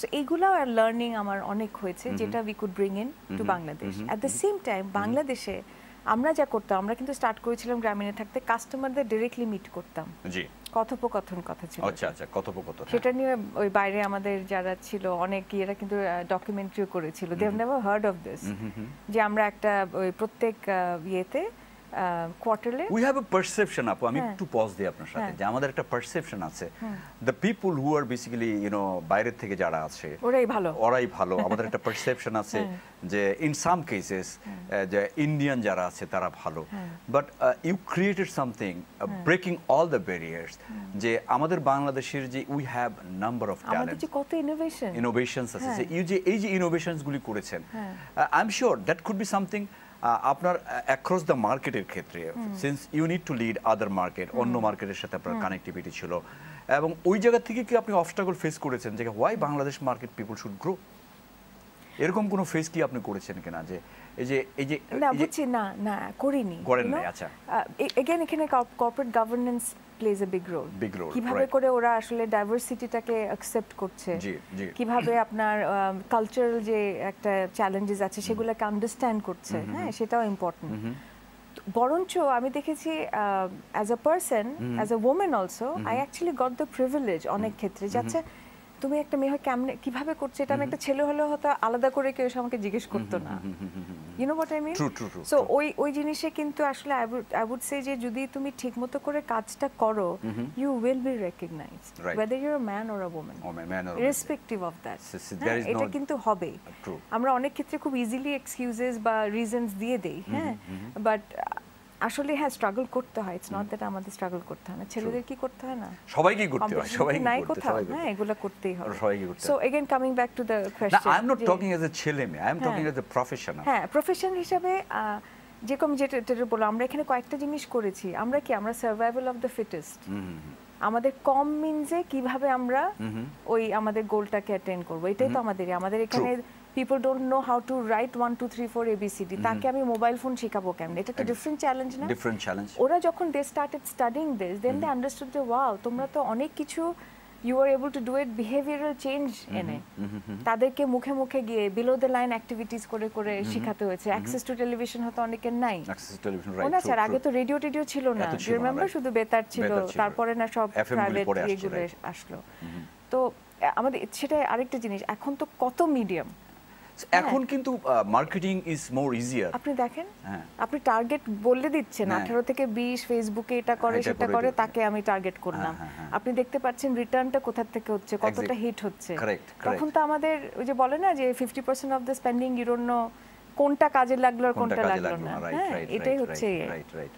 সো এগুলাও আর লার্নিং আমার অনেক হয়েছে hmm. যেটা we could bring in to Bangladesh at the same time বাংলাদেশে আমরা যা করতাম আমরা কিন্তু স্টার্ট করেছিলাম গ্রামীণে থাকতে কাস্টমারদের ডিরেক্টলি মিট করতাম জি কথোপকথন কথা ছিল আচ্ছা আচ্ছা কথোপকথন হ্যাঁ। সেটা নিয়ে ওই বাইরে আমাদের যারা ছিল অনেক ইয়েরা কিন্তু ডকুমেন্টারিও করেছিল they have never heard of this যে আমরা একটা ওই প্রত্যেক ইয়েতে quarterly. We have a perception, Apu. আমি হ্যাঁ। একটু পজ দিই আপনার সাথে হ্যাঁ। যে আমাদের একটা পারসেপশন আছে the people who are basically you know বাইরের থেকে যারা আছে ওরাই ভালো ওরাই ভালো আমাদের একটা পারসেপশন আছে হ্যাঁ। যে ইন সাম কেসেস যে ইন্ডিয়ান যারা আছে তারা ভালো but you created something breaking all the barriers যে আমাদের বাংলাদেশের যে we have number of talent কত ইনোভেশন ইনোভেশনস আছে যে এই যে এই যে ইনোভেশনসগুলি করেছেন I am sure that could be something আপনার অ্যাক্রস দ্য মার্কেটের ক্ষেত্রে since you need to lead other market অন্য মার্কেটের সাথে আপনার কানেক্টিভিটি ছিল এবং ওই জায়গা থেকে কি আপনি অবস্টাকল ফেস করেছেন যে why Bangladesh market people should grow এরকম কোনো ফেস কি আপনি করেছেন কিনা যে এই যে এই যে না বুঝছি না না করিনি করেন আচ্ছা এগেন এখানে corporate governance plays a big role big role কিভাবে করে ওরা আসলে ডাইভার্সিটিটাকে অ্যাকসেপ্ট করছে কিভাবে আপনার কালচারাল um, যে একটা চ্যালেঞ্জেস আছে সেগুলোকে আন্ডারস্ট্যান্ড করছে হ্যাঁ সেটাও ইম্পর্টেন্ট বরঞ্চ আমি দেখেছি as a person as a women also I actually got the privilege অনেক ক্ষেত্রে যাচ্ছে তুমি একটা মেয়ে হয় কেমনে কিভাবে করছে এটা আমি একটা ছেলে হলেও হয়তো আলাদা করে কেউ আমাকে জিজ্ঞেস করতো না you know what I mean so ওই ওই জিনিসে কিন্তু আসলে আই উড সে যে যদি তুমি ঠিকমতো করে কাজটা করো you will be recognised whether you're a man or a woman oh, or a man irrespective of that হ্যাঁ, এটা কিন্তু হবে uh, আমরা অনেক ক্ষেত্রে খুব ইজিলি এক্সকিউজেস বা রিজনস দিয়ে দেই হ্যাঁ বাট আসলে হ্যাঁ স্ট্রাগল করতে হয় ইটস নট দ্যাট আমাদের স্ট্রাগল করতে হয় না ছেলেদের কি করতে হয় না সবাই কি করতে হয় সবাইকে নাই কোথাও হ্যাঁ এগুলা করতেই হয় সবাই কি করতে so again coming back to the question I am not talking as a ছেলে মে I am talking as a professional হ্যাঁ প্রফেশনাল হিসেবে যেরকম যেটা যেটা বলো আমরা এখানে কয়েকটা জিনিস করেছি আমরা কি আমরা সার্ভাইভাল অফ দ্য ফিটেস্ট আমাদের কম মিনসে কিভাবে আমরা ওই আমাদের গোলটাকে অ্যাটেন্ড করব এটাই তো আমাদের আমাদের এখানে people don't know how to write one two three four ABCD তাকে আমি মোবাইল ফোন শেখাবো কেমন এটা তো ডিফারেন্ট চ্যালেঞ্জ না ডিফারেন্ট চ্যালেঞ্জ ওরা যখন they started studying this then they understood যে ওয়াও তোমরা তো অনেক কিছু you are able to do it behavioural change এনে mm-hmm. তাদেরকে মুখে মুখে গিয়ে বিলো দ্য লাইন অ্যাক্টিভিটিস করে করে mm-hmm. শেখাতে হয়েছে অ্যাক্সেস টু টেলিভিশন হয়তো অনেকের নাই না স্যার আগে তো রেডিও টেডিও ছিল না রিমেম্বার শুধু বেতার ছিল তারপরে না সব প্রাইভেট এগুলো আসলো mm-hmm. তো আমাদের সেটাই আরেকটা জিনিস এখন তো কত মিডিয়াম হ্যাঁ। এখন কিন্তু মার্কেটিং ইজ মোর ইজিয়ার আপনি দেখেন হ্যাঁ। আপনি টার্গেট বলে দিচ্ছেন হ্যাঁ। আঠারো থেকে বিশ ফেসবুকে এটা করে সেটা করে তাকে আমি টার্গেট করলাম আপনি দেখতে পাচ্ছেন রিটার্নটা কোথা থেকে হচ্ছে কতটা হিট হচ্ছে তখন তো আমাদের ওই যে বলে না যে fifty percent of the spending no কোনটা কাজে লাগলো আর কোনটা লাগলো না এটাই হচ্ছে রাইট রাইট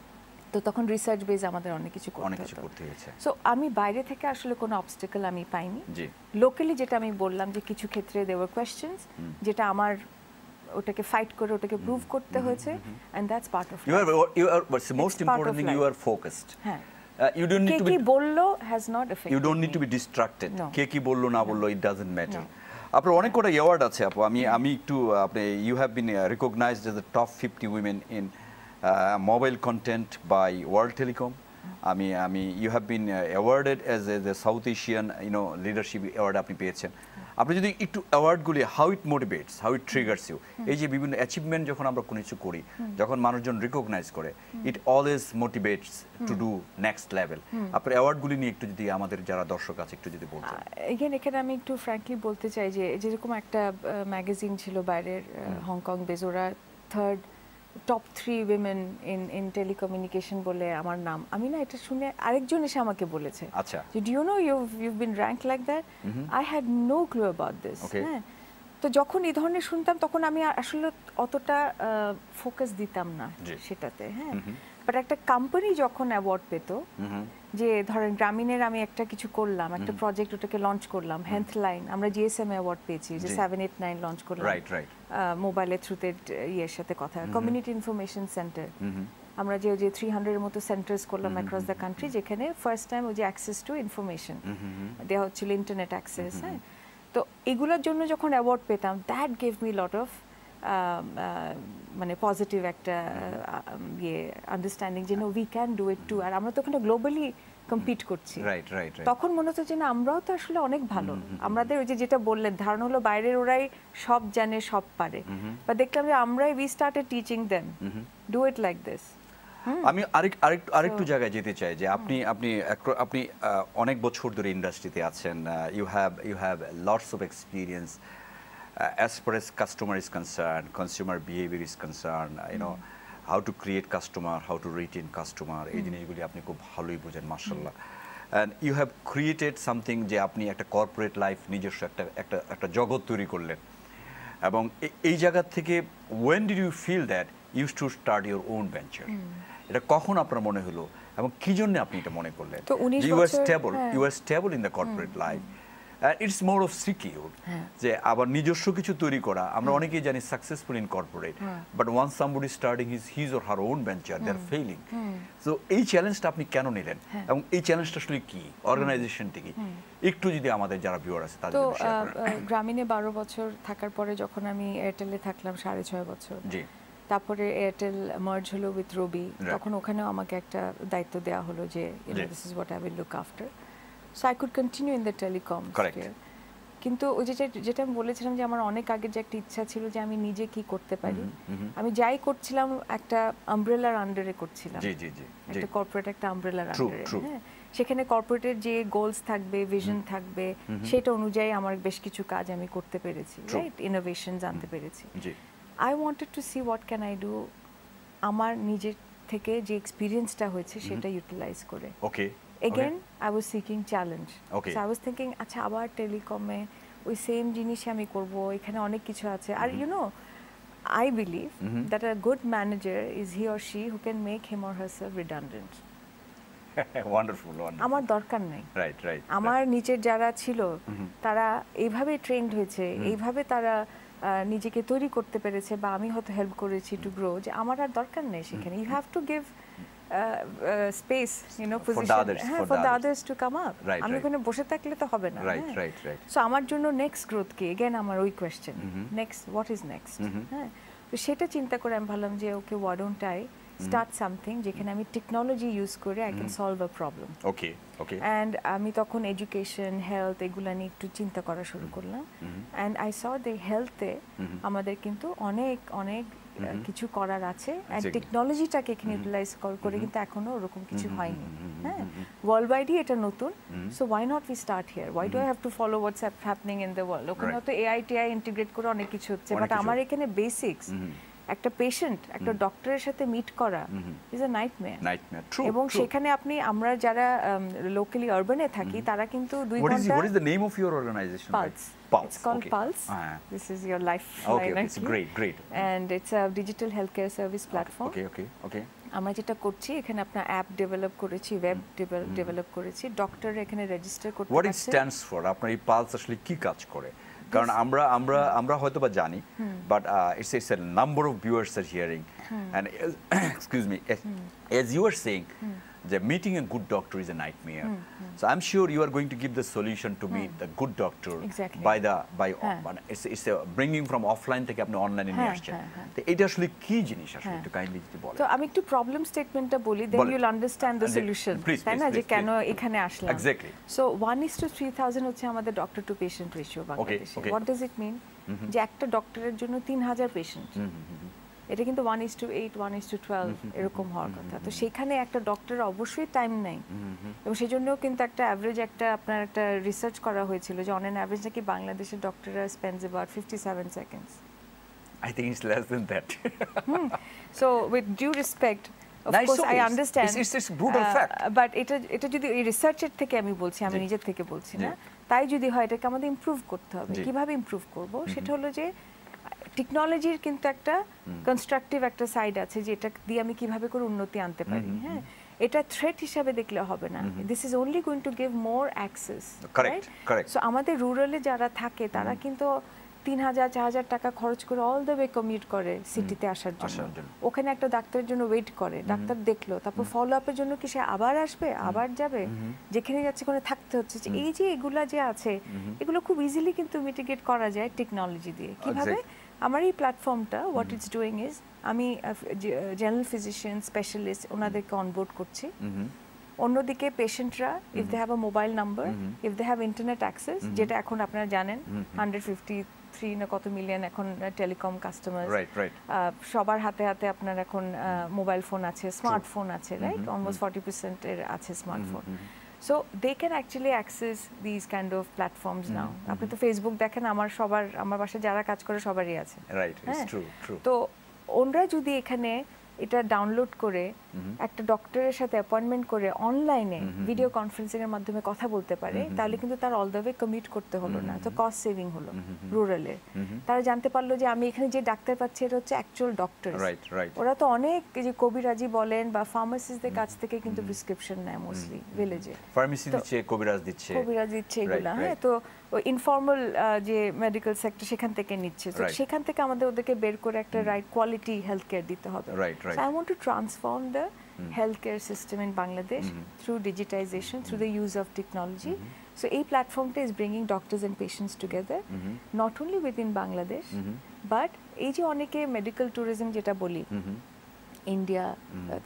তো তখন রিসার্চ বেজ আমাদের অনেক কিছু অনেক কিছু করতে হয়েছে সো আমি বাইরে থেকে আসলে কোনো অবস্টেকল আমি পাইনি জি লোকালি যেটা আমি বললাম যে কিছু ক্ষেত্রে দেওয়ার কোয়েশ্চেন্স যেটা আমার ওটাকে ফাইট করে ওটাকে প্রুভ করতে হয়েছে and that's part of you are you are but most important thing you are focused হ্যাঁ uh, you don't need to be বললো has not affected you don't need to be distracted কে কি বললো না বললো it doesn't matter আপনার অনেক কটা অ্যাওয়ার্ড আছে আপু আমি আমি একটু আপনি you have been recognised as the top 50 women in mobile content by world telecom আমি আমি you mean, been have as as uh, as a, the South Asian, you আপনি পেয়েছেন আপনি যদি একটু অ্যাওয়ার্ডগুলি how it motivates how it triggers you এই যে বিভিন্ন অ্যাচিভমেন্ট যখন আমরা কোনো কিছু করি যখন মানুষজন রিকগনাইজ করে it always motivates to do next level আপনার অ্যাওয়ার্ডগুলি নিয়ে একটু যদি আমাদের যারা দর্শক আছে একটু যদি বলতেন এগেন এখানে আমি একটু ফ্র্যাঙ্কলি বলতে চাই যে যেরকম একটা ম্যাগাজিন ছিল বাইরের হংকং বেজোরা third top three women in in telecommunication বলে আমার নাম আমি না এটা শুনে আরেকজন এসে আমাকে বলেছে আচ্ছা you know you you been rank like that I had no clue about this হ্যাঁ তো যখন এই ধরনের শুনতাম তখন আমি আসলে অতটা ফোকাস দিতাম না সেটাতে হ্যাঁ বাট একটা কোম্পানি যখন অ্যাওয়ার্ড পেত যে ধরেন গ্রামীণের আমি একটা কিছু করলাম একটা প্রজেক্ট ওটাকে লঞ্চ করলাম হেলথ লাইন আমরা জিএসএম অ্যাওয়ার্ড পেয়েছি যে সেভেন এইট নাইন লঞ্চ করলাম মোবাইলের থ্রুতে ইয়ের সাথে কথা কমিউনিটি ইনফরমেশন সেন্টার আমরা যে যে থ্রি এর মতো সেন্টার্স করলাম অ্যাক্রস দ্য কান্ট্রি যেখানে ফার্স্ট টাইম ওই যে অ্যাক্সেস টু ইনফরমেশন দেওয়া হচ্ছিল ইন্টারনেট অ্যাক্সেস হ্যাঁ তো এগুলোর জন্য যখন অ্যাওয়ার্ড পেতাম that gave me lot of Um, uh, মানে পজিটিভ একটা um, ইয়ে আন্ডারস্ট্যান্ডিং যে no we can do it too আর আমরা তো ওখানে গ্লোবালি কম্পিট করছি তখন মনে হতো যে না আমরাও তো আসলে অনেক ভালো আমাদের ওই যে যেটা বললেন ধারণা হলো বাইরের ওরাই সব জানে সব পারে বা দেখলাম যে আমরাই we start teaching then do it like this আমি আরেক আরেক আরেকটু জায়গায় যেতে চাই যে আপনি আপনি আপনি অনেক বছর ধরে ইন্ডাস্ট্রিতে আছেন you have you have lots of experience uh, as far as customer is concerned, consumer behavior is concerned, you know, mm. how to create customer, how to retain customer, mm. এই জিনিসগুলি আপনি খুব ভালোই বোঝেন মার্শাল্লাহ and you have created something যে আপনি একটা কর্পোরেট লাইফ নিজস্ব একটা একটা একটা জগৎ তৈরি করলেন এবং এই জায়গা থেকে when did you feel that use to start your own venture এটা কখন আপনার মনে হলো এবং কি জন্য আপনি এটা মনে করলেন you are stable you are stable in the corporate life it's more of secure যে আবার নিজস্ব কিছু তৈরি করা আমরা অনেকেই জানি successful in corporate but one somebody starting his his or her own venture they are failing so এই চ্যালেঞ্জটা আপনি কেন নিলেন হ্যাঁ। এবং এই চ্যালেঞ্জটা আসলে কি অর্গানাইজেশন থেকে একটু যদি আমাদের যারা ভিউয়ার আছে তাদের গ্রামীণে বারো বছর থাকার পরে যখন আমি এয়ারটেলে থাকলাম সাড়ে ছয় বছর জি তারপরে এয়ারটেল মার্জ হলো উইথ রবি তখন ওখানেও আমাকে একটা দায়িত্ব দেওয়া হলো যে this is what I will look after so I could continue in the telecom কিন্তু ওই যেটা যেটা আমি বলেছিলাম যে আমার অনেক আগে যে একটা ইচ্ছা ছিল যে আমি নিজে কি করতে পারি আমি যাই করছিলাম একটা আমব্রেলার আন্ডারে করছিলাম একটা কর্পোরেট একটা আমব্রেলার হ্যাঁ? আন্ডারে সেখানে কর্পোরেটের যে গোলস থাকবে ভিশন থাকবে সেটা অনুযায়ী আমার বেশ কিছু কাজ আমি করতে পেরেছি রাইট ইনোভেশন জানতে পেরেছি I wanted to see what can I do আমার নিজের থেকে যে এক্সপিরিয়েন্সটা হয়েছে সেটা ইউটিলাইজ করে okay again I was seeking challenge so I was thinking আচ্ছা আবার টেলিকমে ওই সেম জিনিসই আমি করব এখানে অনেক কিছু আছে are you mm-hmm. No I believe that a good manager is manager is he or she who can make him or redundant. wonderful, আমার দরকার নাই আমার নিচের যারা ছিল mm-hmm. তারা এইভাবে ট্রেন্ড হয়েছে mm-hmm. এইভাবে তারা নিজেকে তৈরি করতে পেরেছে বা আমি হয়তো হেল্প করেছি টু গ্রো যে আমার আর দরকার নেই সেখানে you have to give Uh, uh, space, you know, position for the others, হ্যাঁ, for, for আমি right. ওখানে বসে থাকলে তো হবে না রাইট হ্যাঁ। রাইট রাইট সো আমার জন্য নেক্সট গ্রোথ কি এগেন আমার ওই question next what is next হ্যাঁ তো সেটা চিন্তা করে আমি ভাবলাম যে okay why don't I start something যেখানে আমি টেকনোলজি ইউজ করে I can solve a problem okay okay and আমি তখন এডুকেশন হেলথ এগুলো নিয়ে একটু চিন্তা করা শুরু mm-hmm. করলাম অ্যান্ড আই স দে হেলথে আমাদের কিন্তু অনেক অনেক কিছু করার আছে অ্যান্ড টেকনোলজিটাকে এখানে ইউটিলাইজ করে কিন্তু এখনো ওরকম কিছু হয়নি হ্যাঁ ওয়ার্ল্ড ওয়াইডই এটা নতুন so why not we start here why do I have to follow what's happening in the world ওখানে হয়তো এআই টিআই ইন্টিগ্রেট করে অনেক কিছু হচ্ছে বাট আমার এখানে বেসিক্স একটা পেশেন্ট একটা ডক্টরের সাথে মিট করা is a nightmare nightmare true এবং সেখানে আপনি আমরা যারা লোকালি um, আরবানে থাকি তারা কিন্তু দুই ঘন্টা what is the name of your organisation Pulse Pulse It's called okay. Pulse. Uh, this is your lifeline. Great okay. It's great, great. And it's a digital healthcare okay okay ah, Okay, আমরা যেটা করছি এখানে আপনার অ্যাপ ডেভেলপ করেছি ওয়েব ডেভেলপ করেছি ডক্টর এখানে রেজিস্টার করতে হোয়াট ইট স্ট্যান্ডস ফর আপনার এই পালস আসলে কি কাজ করে কারণ আমরা আমরা আমরা হয়তো বা জানি but it's it's a number of viewers are hearing and excuse me as you are saying the meeting a good doctor is a nightmare. Mm -hmm. So I'm sure you are going to give the solution to meet hmm. the good doctor exactly. by the by it's it's bringing from offline থেকে আপনি অনলাইনে নিয়ে আসছেন তো এটা আসলে কি জিনিস আসলে একটু কাইন্ডলি যদি বলেন তো আমি একটু প্রবলেম স্টেটমেন্টটা বলি then you understand the solution তাই না যে কেন এখানে আসলাম এক্স্যাক্টলি সো 1:3000 হচ্ছে আমাদের ডক্টর টু পেশেন্ট রেশিও বাংলাদেশে হোয়াট ডাজ ইট মিন যে একটা ডক্টরের জন্য 3000 পেশেন্ট এটা কিন্তু one is to eight one is to twelve এরকম হওয়ার কথা তো সেখানে একটা ডক্টর অবশ্যই টাইম নেই এবং সেই জন্যও কিন্তু একটা অ্যাভারেজ একটা আপনার একটা রিসার্চ করা হয়েছিল যে অন অ্যান অ্যাভারেজ নাকি বাংলাদেশের ডক্টররা spends about fifty seven seconds I think it's less than that. hmm. So, with due respect, of nice course, I understand. It's, it's, it's brutal uh, fact. But এটা এটা যদি এই রিসার্চের থেকে আমি বলছি আমি নিজের থেকে বলছি না তাই যদি হয় এটাকে আমাদের ইমপ্রুভ করতে হবে কিভাবে ইমপ্রুভ করবো সেটা হলো যে টেকনোলজির কিন্তু একটা কনস্ট্রাকটিভ একটা সাইড আছে যে এটা দিয়ে আমি কিভাবে করে উন্নতি আনতে পারি হ্যাঁ এটা থ্রেট হিসাবে দেখলে হবে না this is only going to give more access so আমাদের রুরালে যারা থাকে তারা কিন্তু তিন হাজার চার হাজার টাকা খরচ করে অল দ্য ওয়ে কমিউট করে সিটিতে আসার জন্য ওখানে একটা ডাক্তারের জন্য ওয়েট করে ডাক্তার দেখলো তারপর ফলো আপের জন্য কি সে আবার আসবে আবার যাবে যেখানে যাচ্ছে ওখানে থাকতে হচ্ছে এই যে এগুলা যে আছে এগুলো খুব ইজিলি কিন্তু মিটিগেট করা যায় টেকনোলজি দিয়ে কিভাবে আমার এই প্ল্যাটফর্মটা হোয়াট ইটস ডুইং ইজ আমি জেনারেল ফিজিশিয়ান স্পেশালিস্ট ওনাদেরকে অনবোর্ড করছি অন্যদিকে পেশেন্টরা if they have a mobile number if they have internet access যেটা এখন আপনারা জানেন হান্ড্রেড ফিফটি থ্রি না কত মিলিয়ন এখন টেলিকম কাস্টমার সবার হাতে হাতে আপনার এখন মোবাইল ফোন আছে স্মার্টফোন আছে রাইট অলমোস্ট ফর্টি পার্সেন্টের আছে smartphone so they can actually access these kind of platforms now আপনি তো ফেসবুক দেখেন আমার সবার আমার বাসায় যারা কাজ করে সবারই আছে রাইট হ্যাঁ? তো ওনরা যদি এখানে এটা ডাউনলোড করে একটা ডক্টরের সাথে অ্যাপয়েন্টমেন্ট করে অনলাইনে ভিডিও কনফারেন্সিং এর মাধ্যমে কথা বলতে পারে তাহলে কিন্তু তার অল দ্য ওয়ে কমিট করতে হলো না তো কস্ট সেভিং হলো রুরালের তারা জানতে পারলো যে আমি এখানে যে ডাক্তার পাচ্ছি এটা হচ্ছে অ্যাকচুয়াল ডক্টর ওরা তো অনেক যে কবিরাজি বলেন বা ফার্মাসিস্টদের কাছ থেকে কিন্তু প্রেসক্রিপশন নেয় মোস্টলি ভিলেজে ফার্মেসি দিচ্ছে কবিরাজ দিচ্ছে কবিরাজ দিচ্ছে এগুলো হ্যাঁ তো ইনফর্মাল যে মেডিকেল সেক্টর সেখান থেকে নিচ্ছে তো সেখান থেকে আমাদের ওদেরকে বের করে একটা রাইট কোয়ালিটি হেলথ কেয়ার দিতে হবে I want to transform the mm. healthcare system in Bangladesh mm. through digitization, through the mm-hmm. use of technology. So, a platform is bringing doctors and patients together, not only within Bangladesh, but এই medical tourism মেডিকেল boli. যেটা বলি ইন্ডিয়া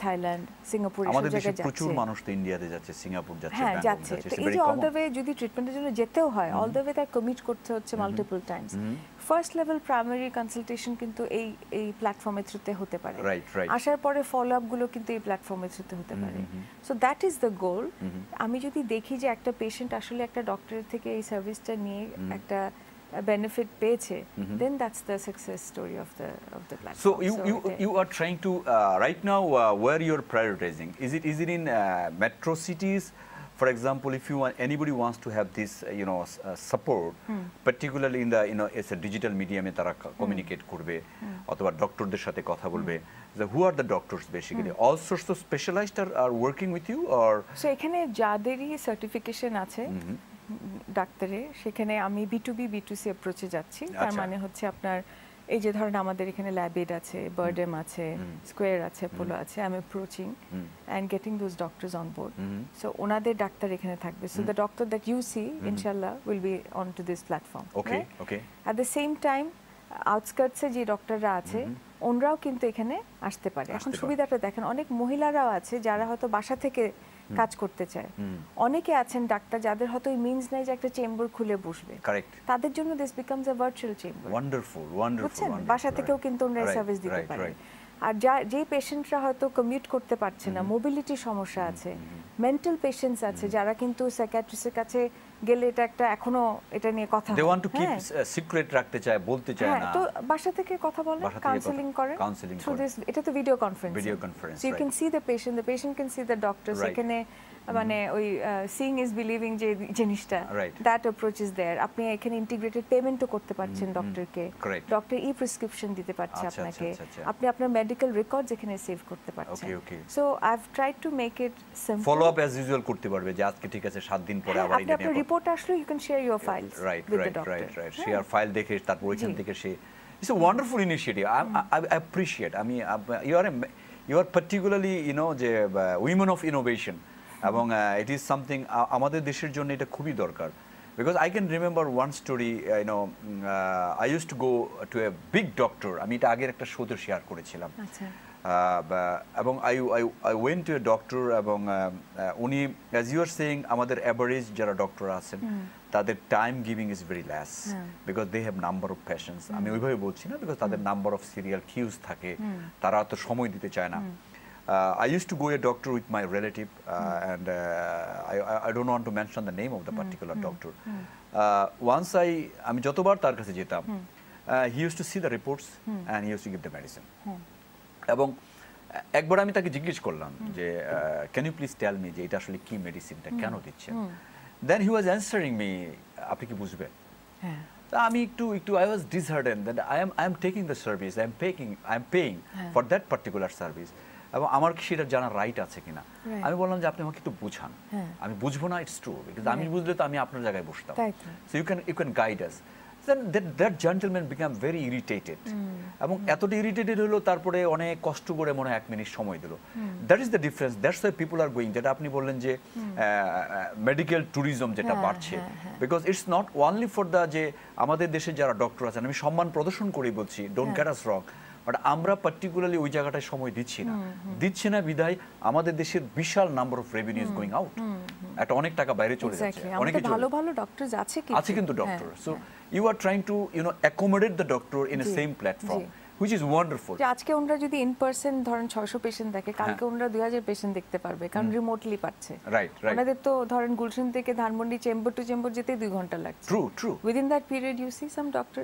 থাইল্যান্ড সিঙ্গাপুর আমাদের দেশে প্রচুর মানুষ তো ইন্ডিয়াতে যাচ্ছে সিঙ্গাপুর যাচ্ছে হ্যাঁ যাচ্ছে তো এই যে অল দ্য ওয়ে যদি ট্রিটমেন্টের জন্য যেতেও হয় অল দ্য ওয়ে তার কমিট করতে হচ্ছে multiple times first level primary consultation কিন্তু এই এই প্ল্যাটফর্মের থ্রুতে হতে পারে আসার পরে ফলো আপগুলো কিন্তু এই প্ল্যাটফর্মের থ্রুতে হতে পারে so that is the goal আমি যদি দেখি যে একটা পেশেন্ট আসলে একটা ডক্টরের থেকে এই সার্ভিসটা নিয়ে একটা benefit peche, then that's the success story of the of the platform. So you so you, okay. you are trying to uh, right now uh, where you're prioritizing is it is it in uh, metro cities? For example, if you want anybody wants to have this, you know, uh, support, hmm. particularly in the you know, it's a digital medium এ তারা communicate করবে অথবা ডক্টরদের সাথে কথা বলবে যে who are the doctors basically all source of specialised are working with you or so এখানে যাদেরই সার্টিফিকেশন আছে ডাক্তারে সেখানে আমি বিটুবি বিটুসি অ্যাপ্রোচে যাচ্ছি তার আচ্ছা। মানে হচ্ছে আপনার এই যে ধরেন আমাদের এখানে ল্যাবেড আছে বার্ডেম আছে স্কোয়ার আছে পোলো আছে I am approaching and getting those doctors on board so ওনাদের ডাক্তার এখানে থাকবে so the doctor that you see ইনশাল্লাহ will be on to this platform okay okay at the same time আউটস্কার্টসে যে ডক্টররা আছে ওনরাও কিন্তু এখানে আসতে পারে এখন সুবিধাটা দেখেন অনেক মহিলারাও আছে যারা হয়তো বাসা থেকে কাজ করতে চায় অনেকে আছেন ডাক্তার যাদের হয়তো মিনস নাই যে একটা চেম্বার খুলে বসবে কারেক্ট তাদের জন্য this becomes a virtual chamber wonderful wonderful বাসা থেকেও কিন্তু ওনারা সার্ভিস দিতে পারে আর যা যেই পেশেন্টরা হয়তো কমিউট করতে পারছে না মোবিলিটি সমস্যা আছে মেন্টাল পেশেন্টস আছে যারা কিন্তু সাইকিয়াট্রিস্টের কাছে গেলে এটা একটা এখনো এটা নিয়ে কথা they want to keep secret রাখতে চায় বলতে চায় হ্যাঁ, না তো বাসা থেকে কথা বলে কাউন্সেলিং করে কাউন্সেলিং থ্রু দিস এটা তো video conference video conference so you can see the patient the patient can see the doctor সেখানে মানে ওই সিং ইজ বিলিভিং যে জিনিসটা দ্যাট অ্যাপ্রোচ ইজ देयर আপনি এখানে ইন্টিগ্রেটেড পেমেন্টও করতে পারছেন ডক্টরকে ডক্টর ই প্রেসক্রিপশন দিতে পারছে আচ্ছা, আপনাকে আচ্ছা, আচ্ছা, আপনি আপনার মেডিকেল রেকর্ডস এখানে সেভ করতে পারছেন okay okay so I have tried to make it simple follow up as usual করতে পারবে যে আজকে ঠিক আছে 7 দিন পরে হ্যাঁ, আবার আপনি রিপোর্ট আসলে you can share your files right right right right share file দেখে তারপর ওইখান থেকে সে it's a wonderful initiative I I appreciate I mean you are you are particularly you know যে উইমেন অফ ইনোভেশন Mm-hmm. এবং ইট ইজ সামথিং আমাদের দেশের জন্য এটা খুবই দরকার because I can remember one story you know I use to go to a big doctor আমি এটা আগের একটা শোতে শেয়ার করেছিলাম আচ্ছা। uh, এবং I I went to a doctor এবং uh, uh, উনি অ্যাজ ইউর সেইং আমাদের অ্যাভারেজ যারা ডক্টর আছেন তাদের time giving is very less because they have number of patients আমি ওইভাবে বলছি না বিকজ তাদের নাম্বার অফ সিরিয়াল কিউজ থাকে তারা তো সময় দিতে চায় না Uh, I used to go a doctor with my relative, uh, mm. and uh, I, I, don't want to mention the name of the particular mm. doctor. Mm. Uh, once I, I mean, jotobar তার কাছে যেতাম, he used to see the reports mm. and he used to give the medicine. এবং একবার আমি তাকে জিজ্ঞেস করলাম can you please tell me, me যে এটা আসলে কি মেডিসিনটা কেন দিচ্ছেন দেন হি ওয়াজ অ্যান্সারিং মি আপনি কি বুঝবেন আমি একটু একটু I was disheartened that I am I am taking the service I am packing I am paying for that particular service এবং আমার কি সেটা জানার রাইট আছে কিনা আমি বললাম যে আপনি আমাকে একটু বুঝান হ্যাঁ। আমি বুঝবো না ইটস ট্রু বিকজ আমি বুঝলে তো আমি আপনার জায়গায় বসতাম so you can you can guide us then that gentleman become very irritated এবং এতটা ইরিটেটেড হলো তারপরে অনেক কষ্ট করে মনে এক মিনিট সময় দিল that is the difference that's why people are going যেটা আপনি বললেন যে মেডিকেল ট্যুরিজম যেটা হ্যাঁ, বাড়ছে because it's not only for the যে আমাদের দেশে যারা ডক্টর আছেন আমি সম্মান প্রদর্শন করে বলছি don't get us wrong but আমরা পার্টিকুলারলি ওই জায়গাটায় সময় দিচ্ছি না দিচ্ছি না বিদায় আমাদের দেশের বিশাল number of revenue is going out একটা অনেক টাকা বাইরে চলে যাচ্ছে অনেক ভালো ভালো ডক্টর আছে আছে কিন্তু doctor so you are trying to you know accommodate the doctor in a same platform which is wonderful আজকে ওনারা যদি ইন পার্সন ধরেন 600 পেশেন্ট দেখে হ্যাঁ। কালকে ওনারা 2000 পেশেন্ট দেখতে পারবে কারণ রিমোটলি পাচ্ছে রাইট রাইট ওনাদের তো ধরেন গুলশান থেকে ধানমন্ডি চেম্বার টু চেম্বার যেতে 2 ঘন্টা লাগছে true true within that period you see some doctor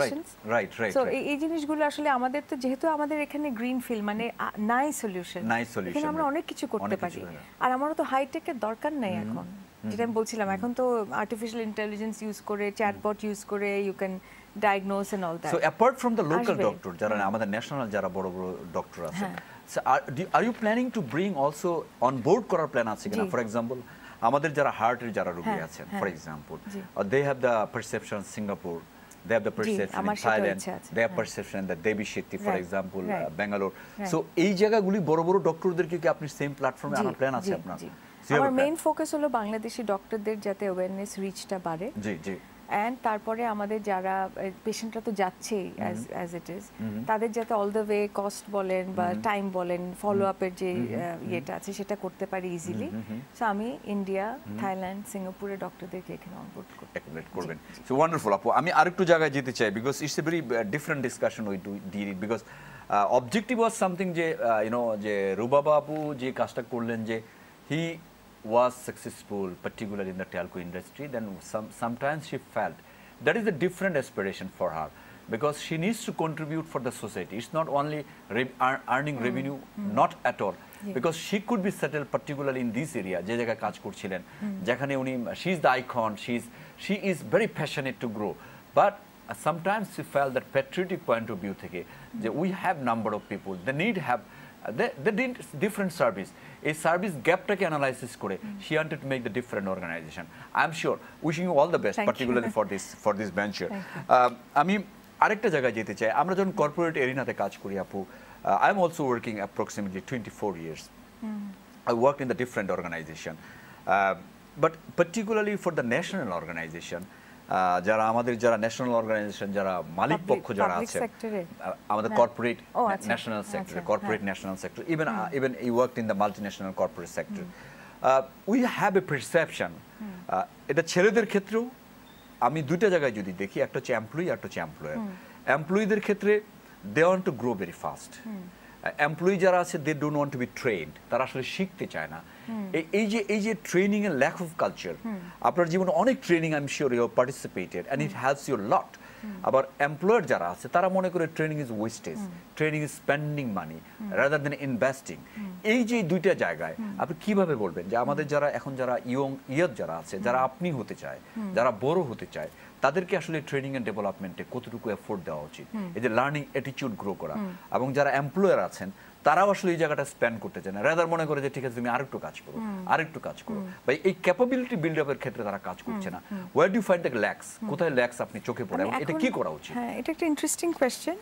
patients right right so এই জিনিসগুলো আসলে আমাদের তো যেহেতু আমাদের এখানে গ্রিন ফিল্ড মানে নাই সলিউশন নাই সলিউশন আমরা অনেক কিছু করতে পারি আর আমারও তো হাইটেকের দরকার নাই এখন যেটা আমি বলছিলাম এখন তো আর্টিফিশিয়াল ইন্টেলিজেন্স ইউজ করে চ্যাটবট ইউজ করে you can diagnose and all that. So apart from the local Ashbe. doctor, যারা আমাদের ন্যাশনাল যারা বড় বড় ডক্টর আছে, so are, do, are you planning to bring also on board করার প্ল্যান আছে কিনা? For example, আমাদের যারা হার্টের যারা রোগী আছেন, for example, uh, they have the perception Singapore, they have the perception in Thailand, they have perception that Devi Shetty, for example, uh, Bangalore. So এই জায়গাগুলি বড় বড় ডক্টরদেরকে কি আপনি সেম প্ল্যাটফর্মে আনার প্ল্যান আছে আপনার? আমার মেইন ফোকাস হলো বাংলাদেশি ডক্টরদের যাতে অ্যাওয়ারনেস রিচটা বাড়ে জি জি অ্যান্ড তারপরে আমাদের যারা পেশেন্টরা তো যাচ্ছেই অ্যাজ ইট ইজ তাদের যাতে অল দ্য ওয়ে কস্ট বলেন বা টাইম বলেন ফলো আপের যে ইয়েটা আছে সেটা করতে পারি ইজিলি সো আমি ইন্ডিয়া থাইল্যান্ড সিঙ্গাপুরে ডক্টরদেরকে এখানে অনবোর্ড করবেন সো ওয়ান্ডারফুল আপু আমি আরেকটু জায়গায় যেতে চাই because it's a very different discussion we do deal because objective was something যে ইউনো uh, যে রুবাবা আপু যে কাজটা করলেন যে হি was successful, particularly in the telco industry, then some, sometimes she felt that is a different aspiration for her because she needs to contribute for the society. It's not only re earning mm. revenue, mm. not at all. Because she could be settled particularly in this area, যে জায়গায় কাজ mm-hmm. She is উনি she is the icon she is she is very passionate sometimes she felt that patriotic point of view. Point we have number of people. They need of they did different service. A service gap take analysis code. Mm-hmm. She wanted to make the different organization. I'm sure. Wishing you all the best, particularly for this for this venture. I mean, arekta jaga jete chai. Amra jhon corporate arena the kaj kuri apu. I'm also working approximately 24 years. Mm-hmm. I worked in the different organization, um, but particularly for the national organization. যারা আমাদের যারা ন্যাশনাল অর্গানাইজেশন যারা মালিক পক্ষ যারা আছে আমাদের corporate national sector corporate national sector even even you work in the multi national corporate sector we have a perception এটা ছেলেদের ক্ষেত্রেও আমি দুইটা জায়গায় যদি দেখি একটা হচ্ছে এমপ্লয়ি একটা হচ্ছে এমপ্লয়ার এমপ্লয়িদের ক্ষেত্রে they want to grow very fast employee যারা আছে they don't want to be trained তারা আসলে শিখতে চায় না এই যে এই যে ট্রেনিং এর ল্যাক অফ কালচার আপনার জীবনে অনেক training I am sure you participated and it helps your lot আবার এমপ্লয়ার যারা আছে তারা মনে করে training is wastage training is spending money rather than investing এই যে দুইটা জায়গায় আপনি কিভাবে বলবেন যে আমাদের যারা এখন যারা ইয়ং ইয়ার যারা আছে যারা আপনি হতে চায় যারা বড় হতে চায় তাদেরকে আসলে ট্রেনিং এন্ড ডেভেলপমেন্টে কতটুকু এফোর্ট দেওয়া উচিত এই যে লার্নিং অ্যাটিটিউড গ্রো করা এবং যারা এমপ্লয়ার আছেন তারাও আসলে এই জায়গাটা স্প্যান করতে চায় না রেদার মনে করে যে ঠিক আছে তুমি আরেকটু কাজ করো আরেকটু কাজ করো বা এই ক্যাপাবিলিটি বিল্ড আপের ক্ষেত্রে তারা কাজ করছে না where do find the lacks কোথায় ল্যাক্স আপনি চোখে পড়ে এবং এটা কি করা উচিত হ্যাঁ এটা একটা ইন্টারেস্টিং কোয়েশ্চেন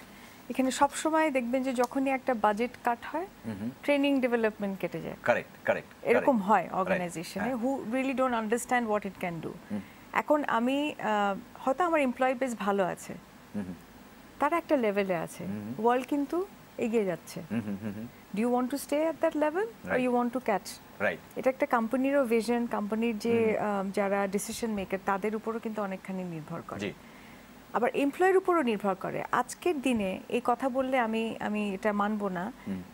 এখানে সব সময় দেখবেন যে যখনই একটা বাজেট কাট হয় ট্রেনিং ডেভেলপমেন্ট কেটে যায় কারেক্ট কারেক্ট এরকম হয় অর্গানাইজেশনে who really don't understand what it can do এখন আমি হয়তো আমার এমপ্লয়ি বেস ভালো আছে তারা একটা লেভেলে আছে ওয়ার্ল্ড কিন্তু এগিয়ে যাচ্ছে do you want to stay at that level আর you want to catch right এটা একটা কোম্পানিরও ভিশন কোম্পানির যে যারা ডিসিশন মেকার তাদের উপরও কিন্তু অনেকখানি নির্ভর করে আবার এমপ্লয়ের উপরও নির্ভর করে আজকের দিনে এই কথা বললে আমি আমি এটা মানবো না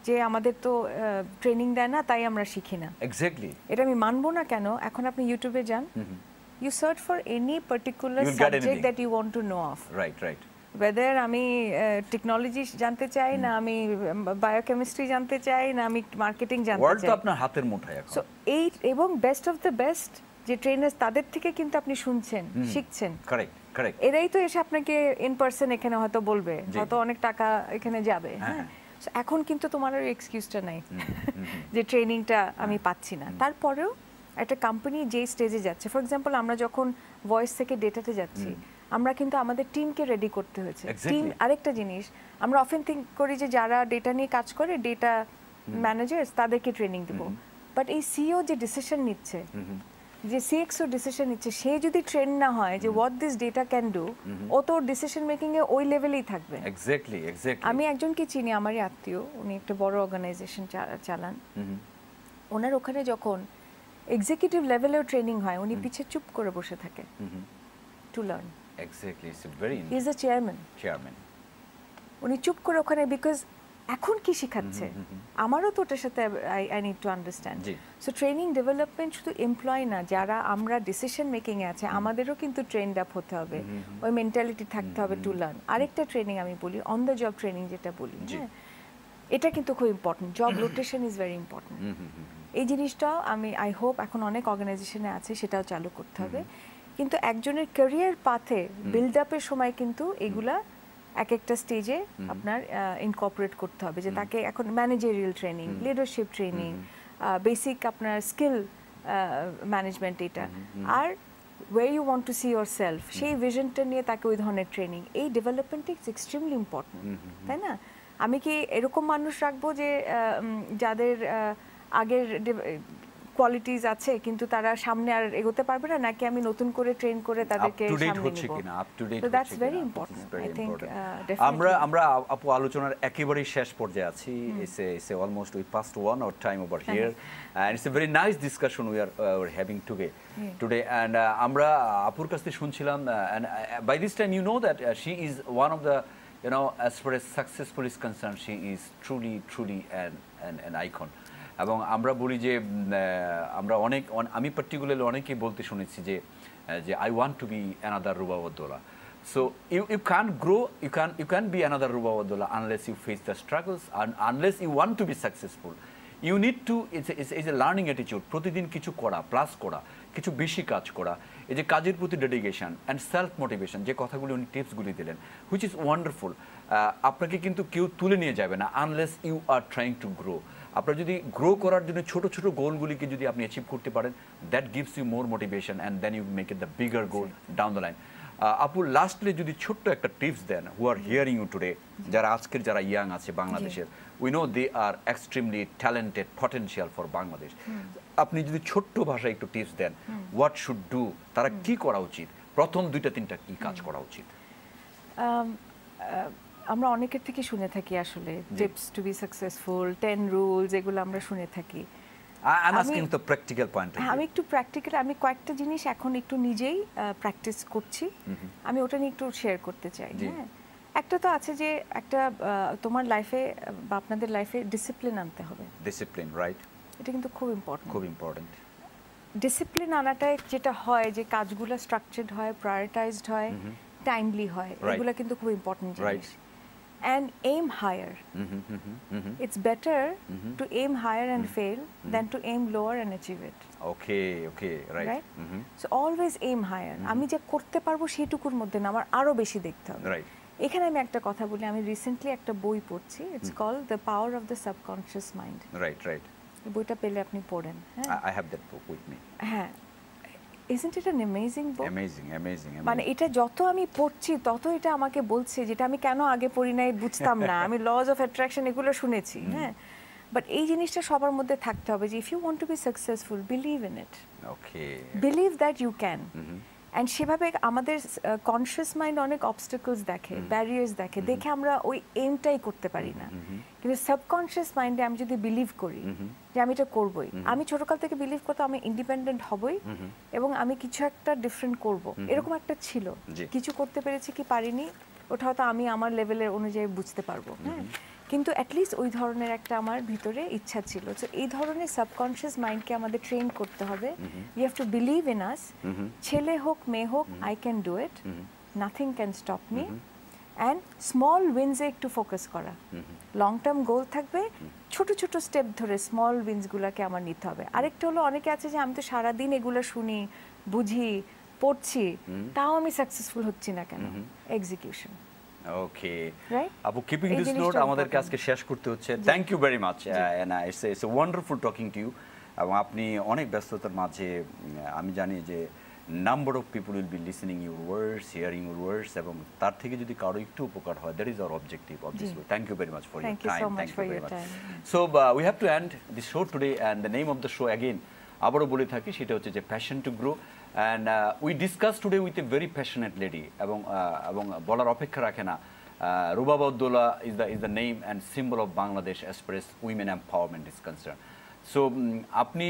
যে আমাদের তো ট্রেনিং দেয় না তাই আমরা শিখি না এক্স্যাক্টলি এটা আমি মানবো না কেন এখন আপনি ইউটিউবে যান you search for any particular subject that you want to know of right right whether আমি টেকনোলজি uh, জানতে চাই না আমি বায়োকেমিস্ট্রি জানতে চাই না আমি মার্কেটিং জানতে চাই ওয়ার্ল্ড তো আপনার হাতের মুঠায় এখন সো এই এবং বেস্ট অফ দ্য বেস্ট যে ট্রেনার্স তাদের থেকে কিন্তু আপনি শুনছেন শিখছেন কারেক্ট কারেক্ট এরাই তো এসে আপনাকে ইন পারসন এখানে হয়তো বলবে হয়তো অনেক টাকা এখানে যাবে হ্যাঁ, হ্যাঁ।, হ্যাঁ। এখন কিন্তু তোমার আর এক্সকিউজটা নাই যে ট্রেনিংটা হ্যাঁ, আমি পাচ্ছি না তারপরেও একটা কোম্পানি যেই স্টেজে যাচ্ছে ফর এক্সাম্পল আমরা যখন ভয়েস থেকে ডেটাতে যাচ্ছি আমরা কিন্তু আমাদের টিমকে রেডি করতে হয়েছে টিম আরেকটা জিনিস আমরা অফেন থিঙ্ক করি যে যারা ডেটা নিয়ে কাজ করে ডেটা ম্যানেজার্স তাদেরকে ট্রেনিং দেব বাট এই সিও e যে ডিসিশন নিচ্ছে যে সিএক্সও ডিসিশন নিচ্ছে সে যদি ট্রেন না হয় যে what this data can do ও তো ডিসিশন মেকিং এ ওই লেভেলেই থাকবে এক্স্যাক্টলি এক্স্যাক্টলি আমি একজনকে চিনি আমারই আত্মীয় উনি একটা বড় অর্গানাইজেশন চালান ওনার ওখানে যখন এক্সিকিউটিভ লেভেলেও ট্রেনিং হয় উনি পিছে চুপ করে বসে থাকে to learn exactly it's a very he's the chairman chairman উনি চুপ করে ওখানে বিকজ এখন কি শেখাচ্ছে আমারও তো ওটার সাথে I need to understand so training development শুধু এমপ্লয় না যারা আমরা ডিসিশন মেকিং এ আছে আমাদেরও কিন্তু ট্রেন্ড আপ হতে হবে ওই মেন্টালিটি থাকতে হবে টু লার্ন আরেকটা ট্রেনিং আমি বলি অন দ্য জব ট্রেনিং যেটা বলি হ্যাঁ? এটা কিন্তু খুব important job rotation is very important এই জিনিসটাও আমি আই হোপ এখন অনেক অর্গানাইজেশনে আছে সেটাও চালু করতে হবে কিন্তু একজনের ক্যারিয়ার পাথে বিল্ড আপের সময় কিন্তু এগুলা এক একটা স্টেজে আপনার ইনকর্পোরেট করতে হবে যে তাকে এখন managerial training leadership training basic আপনার স্কিল ম্যানেজমেন্ট এটা আর way you want to see yourself সেই ভিশনটা নিয়ে তাকে ওই ধরনের ট্রেনিং এই ডেভেলপমেন্ট ইজ এক্সট্রিমলি ইম্পর্টেন্ট তাই না আমি কি এরকম মানুষ রাখবো যে যাদের আগের কোয়ালিটিস আছে কিন্তু তারা সামনে আর এগোতে পারবে না নাকি আমি নতুন করে ট্রেন করে তাদেরকে হচ্ছে কিনা up to date that's very important I think আমরা আমরা আপু আলোচনার একেবারে শেষ পর্যায়ে আছি it's it's almost we past one hour time over here and it's a very nice discussion we are having today today and আমরা আপুর কাছে শুনছিলাম and by this time you know that she is one of the you know as far as successful is concern she is truly truly an, an, an icon এবং আমরা বলি যে আমরা অনেক আমি পার্টিকুলারলি অনেকেই বলতে শুনেছি যে যে I want to be another Rubaba Dowla so you you can grow you can you can be another Rubaba Dowla unless you face the struggles and unless you want to be successful. You need to, it's a, it's, it's a প্রতিদিন কিছু করা, প্লাস করা, কিছু বেশি কাজ করা, এই যে কাজের প্রতি ডেডিকেশান অ্যান্ড সেলফ মোটিভেশন যে কথাগুলি উনি টিপসগুলি দিলেন হুইচ ইজ ওয়ান্ডারফুল আপনাকে কিন্তু কেউ তুলে নিয়ে যাবে না unless you are trying to grow আপনার যদি গ্রো করার জন্য ছোট ছোট গোলগুলিকে যদি আপনি অ্যাচিভ করতে পারেন that gives you more motivation and then you make it the bigger goal down the line আপু লাস্টলি যদি ছোট্ট একটা টিপস দেন who are hearing you today যারা আজকের যারা ইয়াং আছে বাংলাদেশের we know they are extremely talented potential for Bangladesh আপনি যদি ছোট্ট ভাষায় একটু টিপস দেন হোয়াট শুড ডু তারা কি করা উচিত প্রথম দুইটা তিনটা কি কাজ করা উচিত আমরা অনেকের থেকে শুনে থাকি আসলে tips to be successful 10 rules এগুলো আমরা শুনে থাকি I am asking practical point আমি একটু প্র্যাকটিক্যাল আমি কয়েকটা জিনিস এখন একটু নিজেই প্র্যাকটিস করছি আমি ওটা নিয়ে একটু শেয়ার করতে চাই হ্যাঁ একটা তো আছে যে একটা তোমার লাইফে বা আপনাদের লাইফে ডিসিপ্লিন আনতে হবে ডিসিপ্লিন রাইট এটা কিন্তু খুব ইম্পর্টেন্ট খুব ইম্পর্টেন্ট ডিসিপ্লিন আনাটাই যেটা হয় যে কাজগুলো স্ট্রাকচারড হয় প্রায়োরিটাইজড হয় টাইমলি হয় এগুলো কিন্তু খুব ইম্পর্টেন্ট জিনিস and aim higher. Mm-hmm, mm-hmm, mm-hmm. It's better to aim higher and fail than to aim lower and achieve it. Okay, okay, right. right? So always aim higher. Ami je korte parbo sheitukur moddhe na amar aro beshi dekhte hobe. Right. Ekhane ami ekta kotha bolli ami recently ekta boi porchi. It's called The Power of the Subconscious Mind. Right, right. Boita pele apni poren. I have that book with me. Isn't it an amazing book amazing amazing মানে এটা যত আমি পড়ছি তত এটা আমাকে বলছে যেটা আমি কেন আগে পড়ি নাই বুঝতাম না আমি লজ অফ অ্যাট্রাকশন এগুলো শুনেছি হ্যাঁ বাট এই জিনিসটা সবার মধ্যে থাকতে হবে যে if you want to be successful believe in it okay believe that you can and সেভাবে আমাদের কনসিয়াস মাইন্ড অনেক অবস্টেকলস দেখে ব্যারিয়ার্স দেখে দেখে আমরা ওই এমটাই করতে পারি না কিন্তু সাবকনসিয়াস মাইন্ডে আমি যদি বিলিভ করি যে আমি এটা করবই আমি ছোটকাল থেকে বিলিভ করতাম আমি ইন্ডিপেন্ডেন্ট হবই এবং আমি কিছু একটা ডিফারেন্ট করব এরকম একটা ছিল কিছু করতে পেরেছি কি পারিনি ওটা হয়তো আমি আমার লেভেলের অনুযায়ী বুঝতে পারবো হ্যাঁ কিন্তু অ্যাটলিস্ট ওই ধরনের একটা আমার ভিতরে ইচ্ছা ছিল তো এই ধরনের সাবকনশিয়াস মাইন্ডকে আমাদের ট্রেন করতে হবে you have to believe in us ছেলে হোক মেয়ে হোক I can do it nothing can stop me and small উইন্সে একটু ফোকাস করা লং টার্ম গোল থাকবে mm-hmm. ছোট ছোট স্টেপ ধরে স্মল উইন্সগুলোকে আমার নিতে হবে mm-hmm. আরেকটা হলো অনেকে আছে যে আমি তো সারাদিন এগুলো শুনি বুঝি পড়ছি mm-hmm. তাও আমি সাকসেসফুল হচ্ছি না কেন এক্সিকিউশন ওকে আপু কিপিং দিস নোট আমাদেরকে আজকে শেষ করতে হচ্ছে thank you very much it's it's a wonderful talking to you এবং আপনি অনেক ব্যস্ততার মাঝে আমি জানি যে number of people will be listening your words hearing your words এবং তার থেকে যদি কারো একটু উপকার হয় that is our objective obviously thank you very much for your time thank you very much so we have to end the show today and the name of the show again আবারও বলে থাকি সেটা হচ্ছে যে passion to grow and we discuss today with a very passionate lady এবং uh, এবং বলার অপেক্ষা রাখে না Abdullah is the is the name and symbol of Bangladesh express women empowerment is concern so আপনি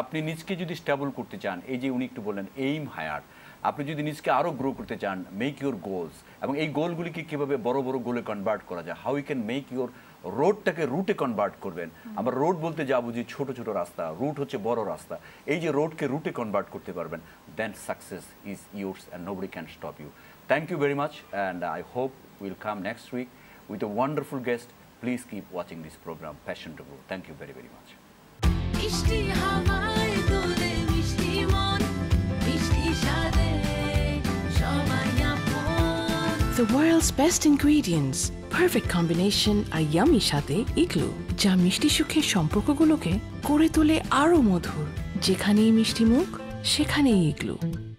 আপনি নিজকে যদি স্টেবল করতে চান এই যে উনি একটু বললেন এইম হায়ার আপনি যদি নিজকে আরও গ্রো করতে চান মেক ইউর গোলস এবং এই গোলগুলিকে কীভাবে বড় বড় গোলে কনভার্ট করা যায় how you can make your রোডটাকে রুটে কনভার্ট করবেন আমরা রোড বলতে যা বুঝি ছোট ছোট রাস্তা রুট হচ্ছে বড় রাস্তা এই যে রোডকে রুটে কনভার্ট করতে পারবেন then success is yours and nobody can stop you. Thank you very much, and I hope we'll come next week with a wonderful guest. Please keep watching this program, Passion to Grow. Thank you very, very much. The world's best ingredients, perfect combination a yummy সাথে igloo, যা shuke সুখের সম্পর্কগুলোকে kore তোলে aro modhur. যেখানেই mishti mukh. সেখানেই এগলো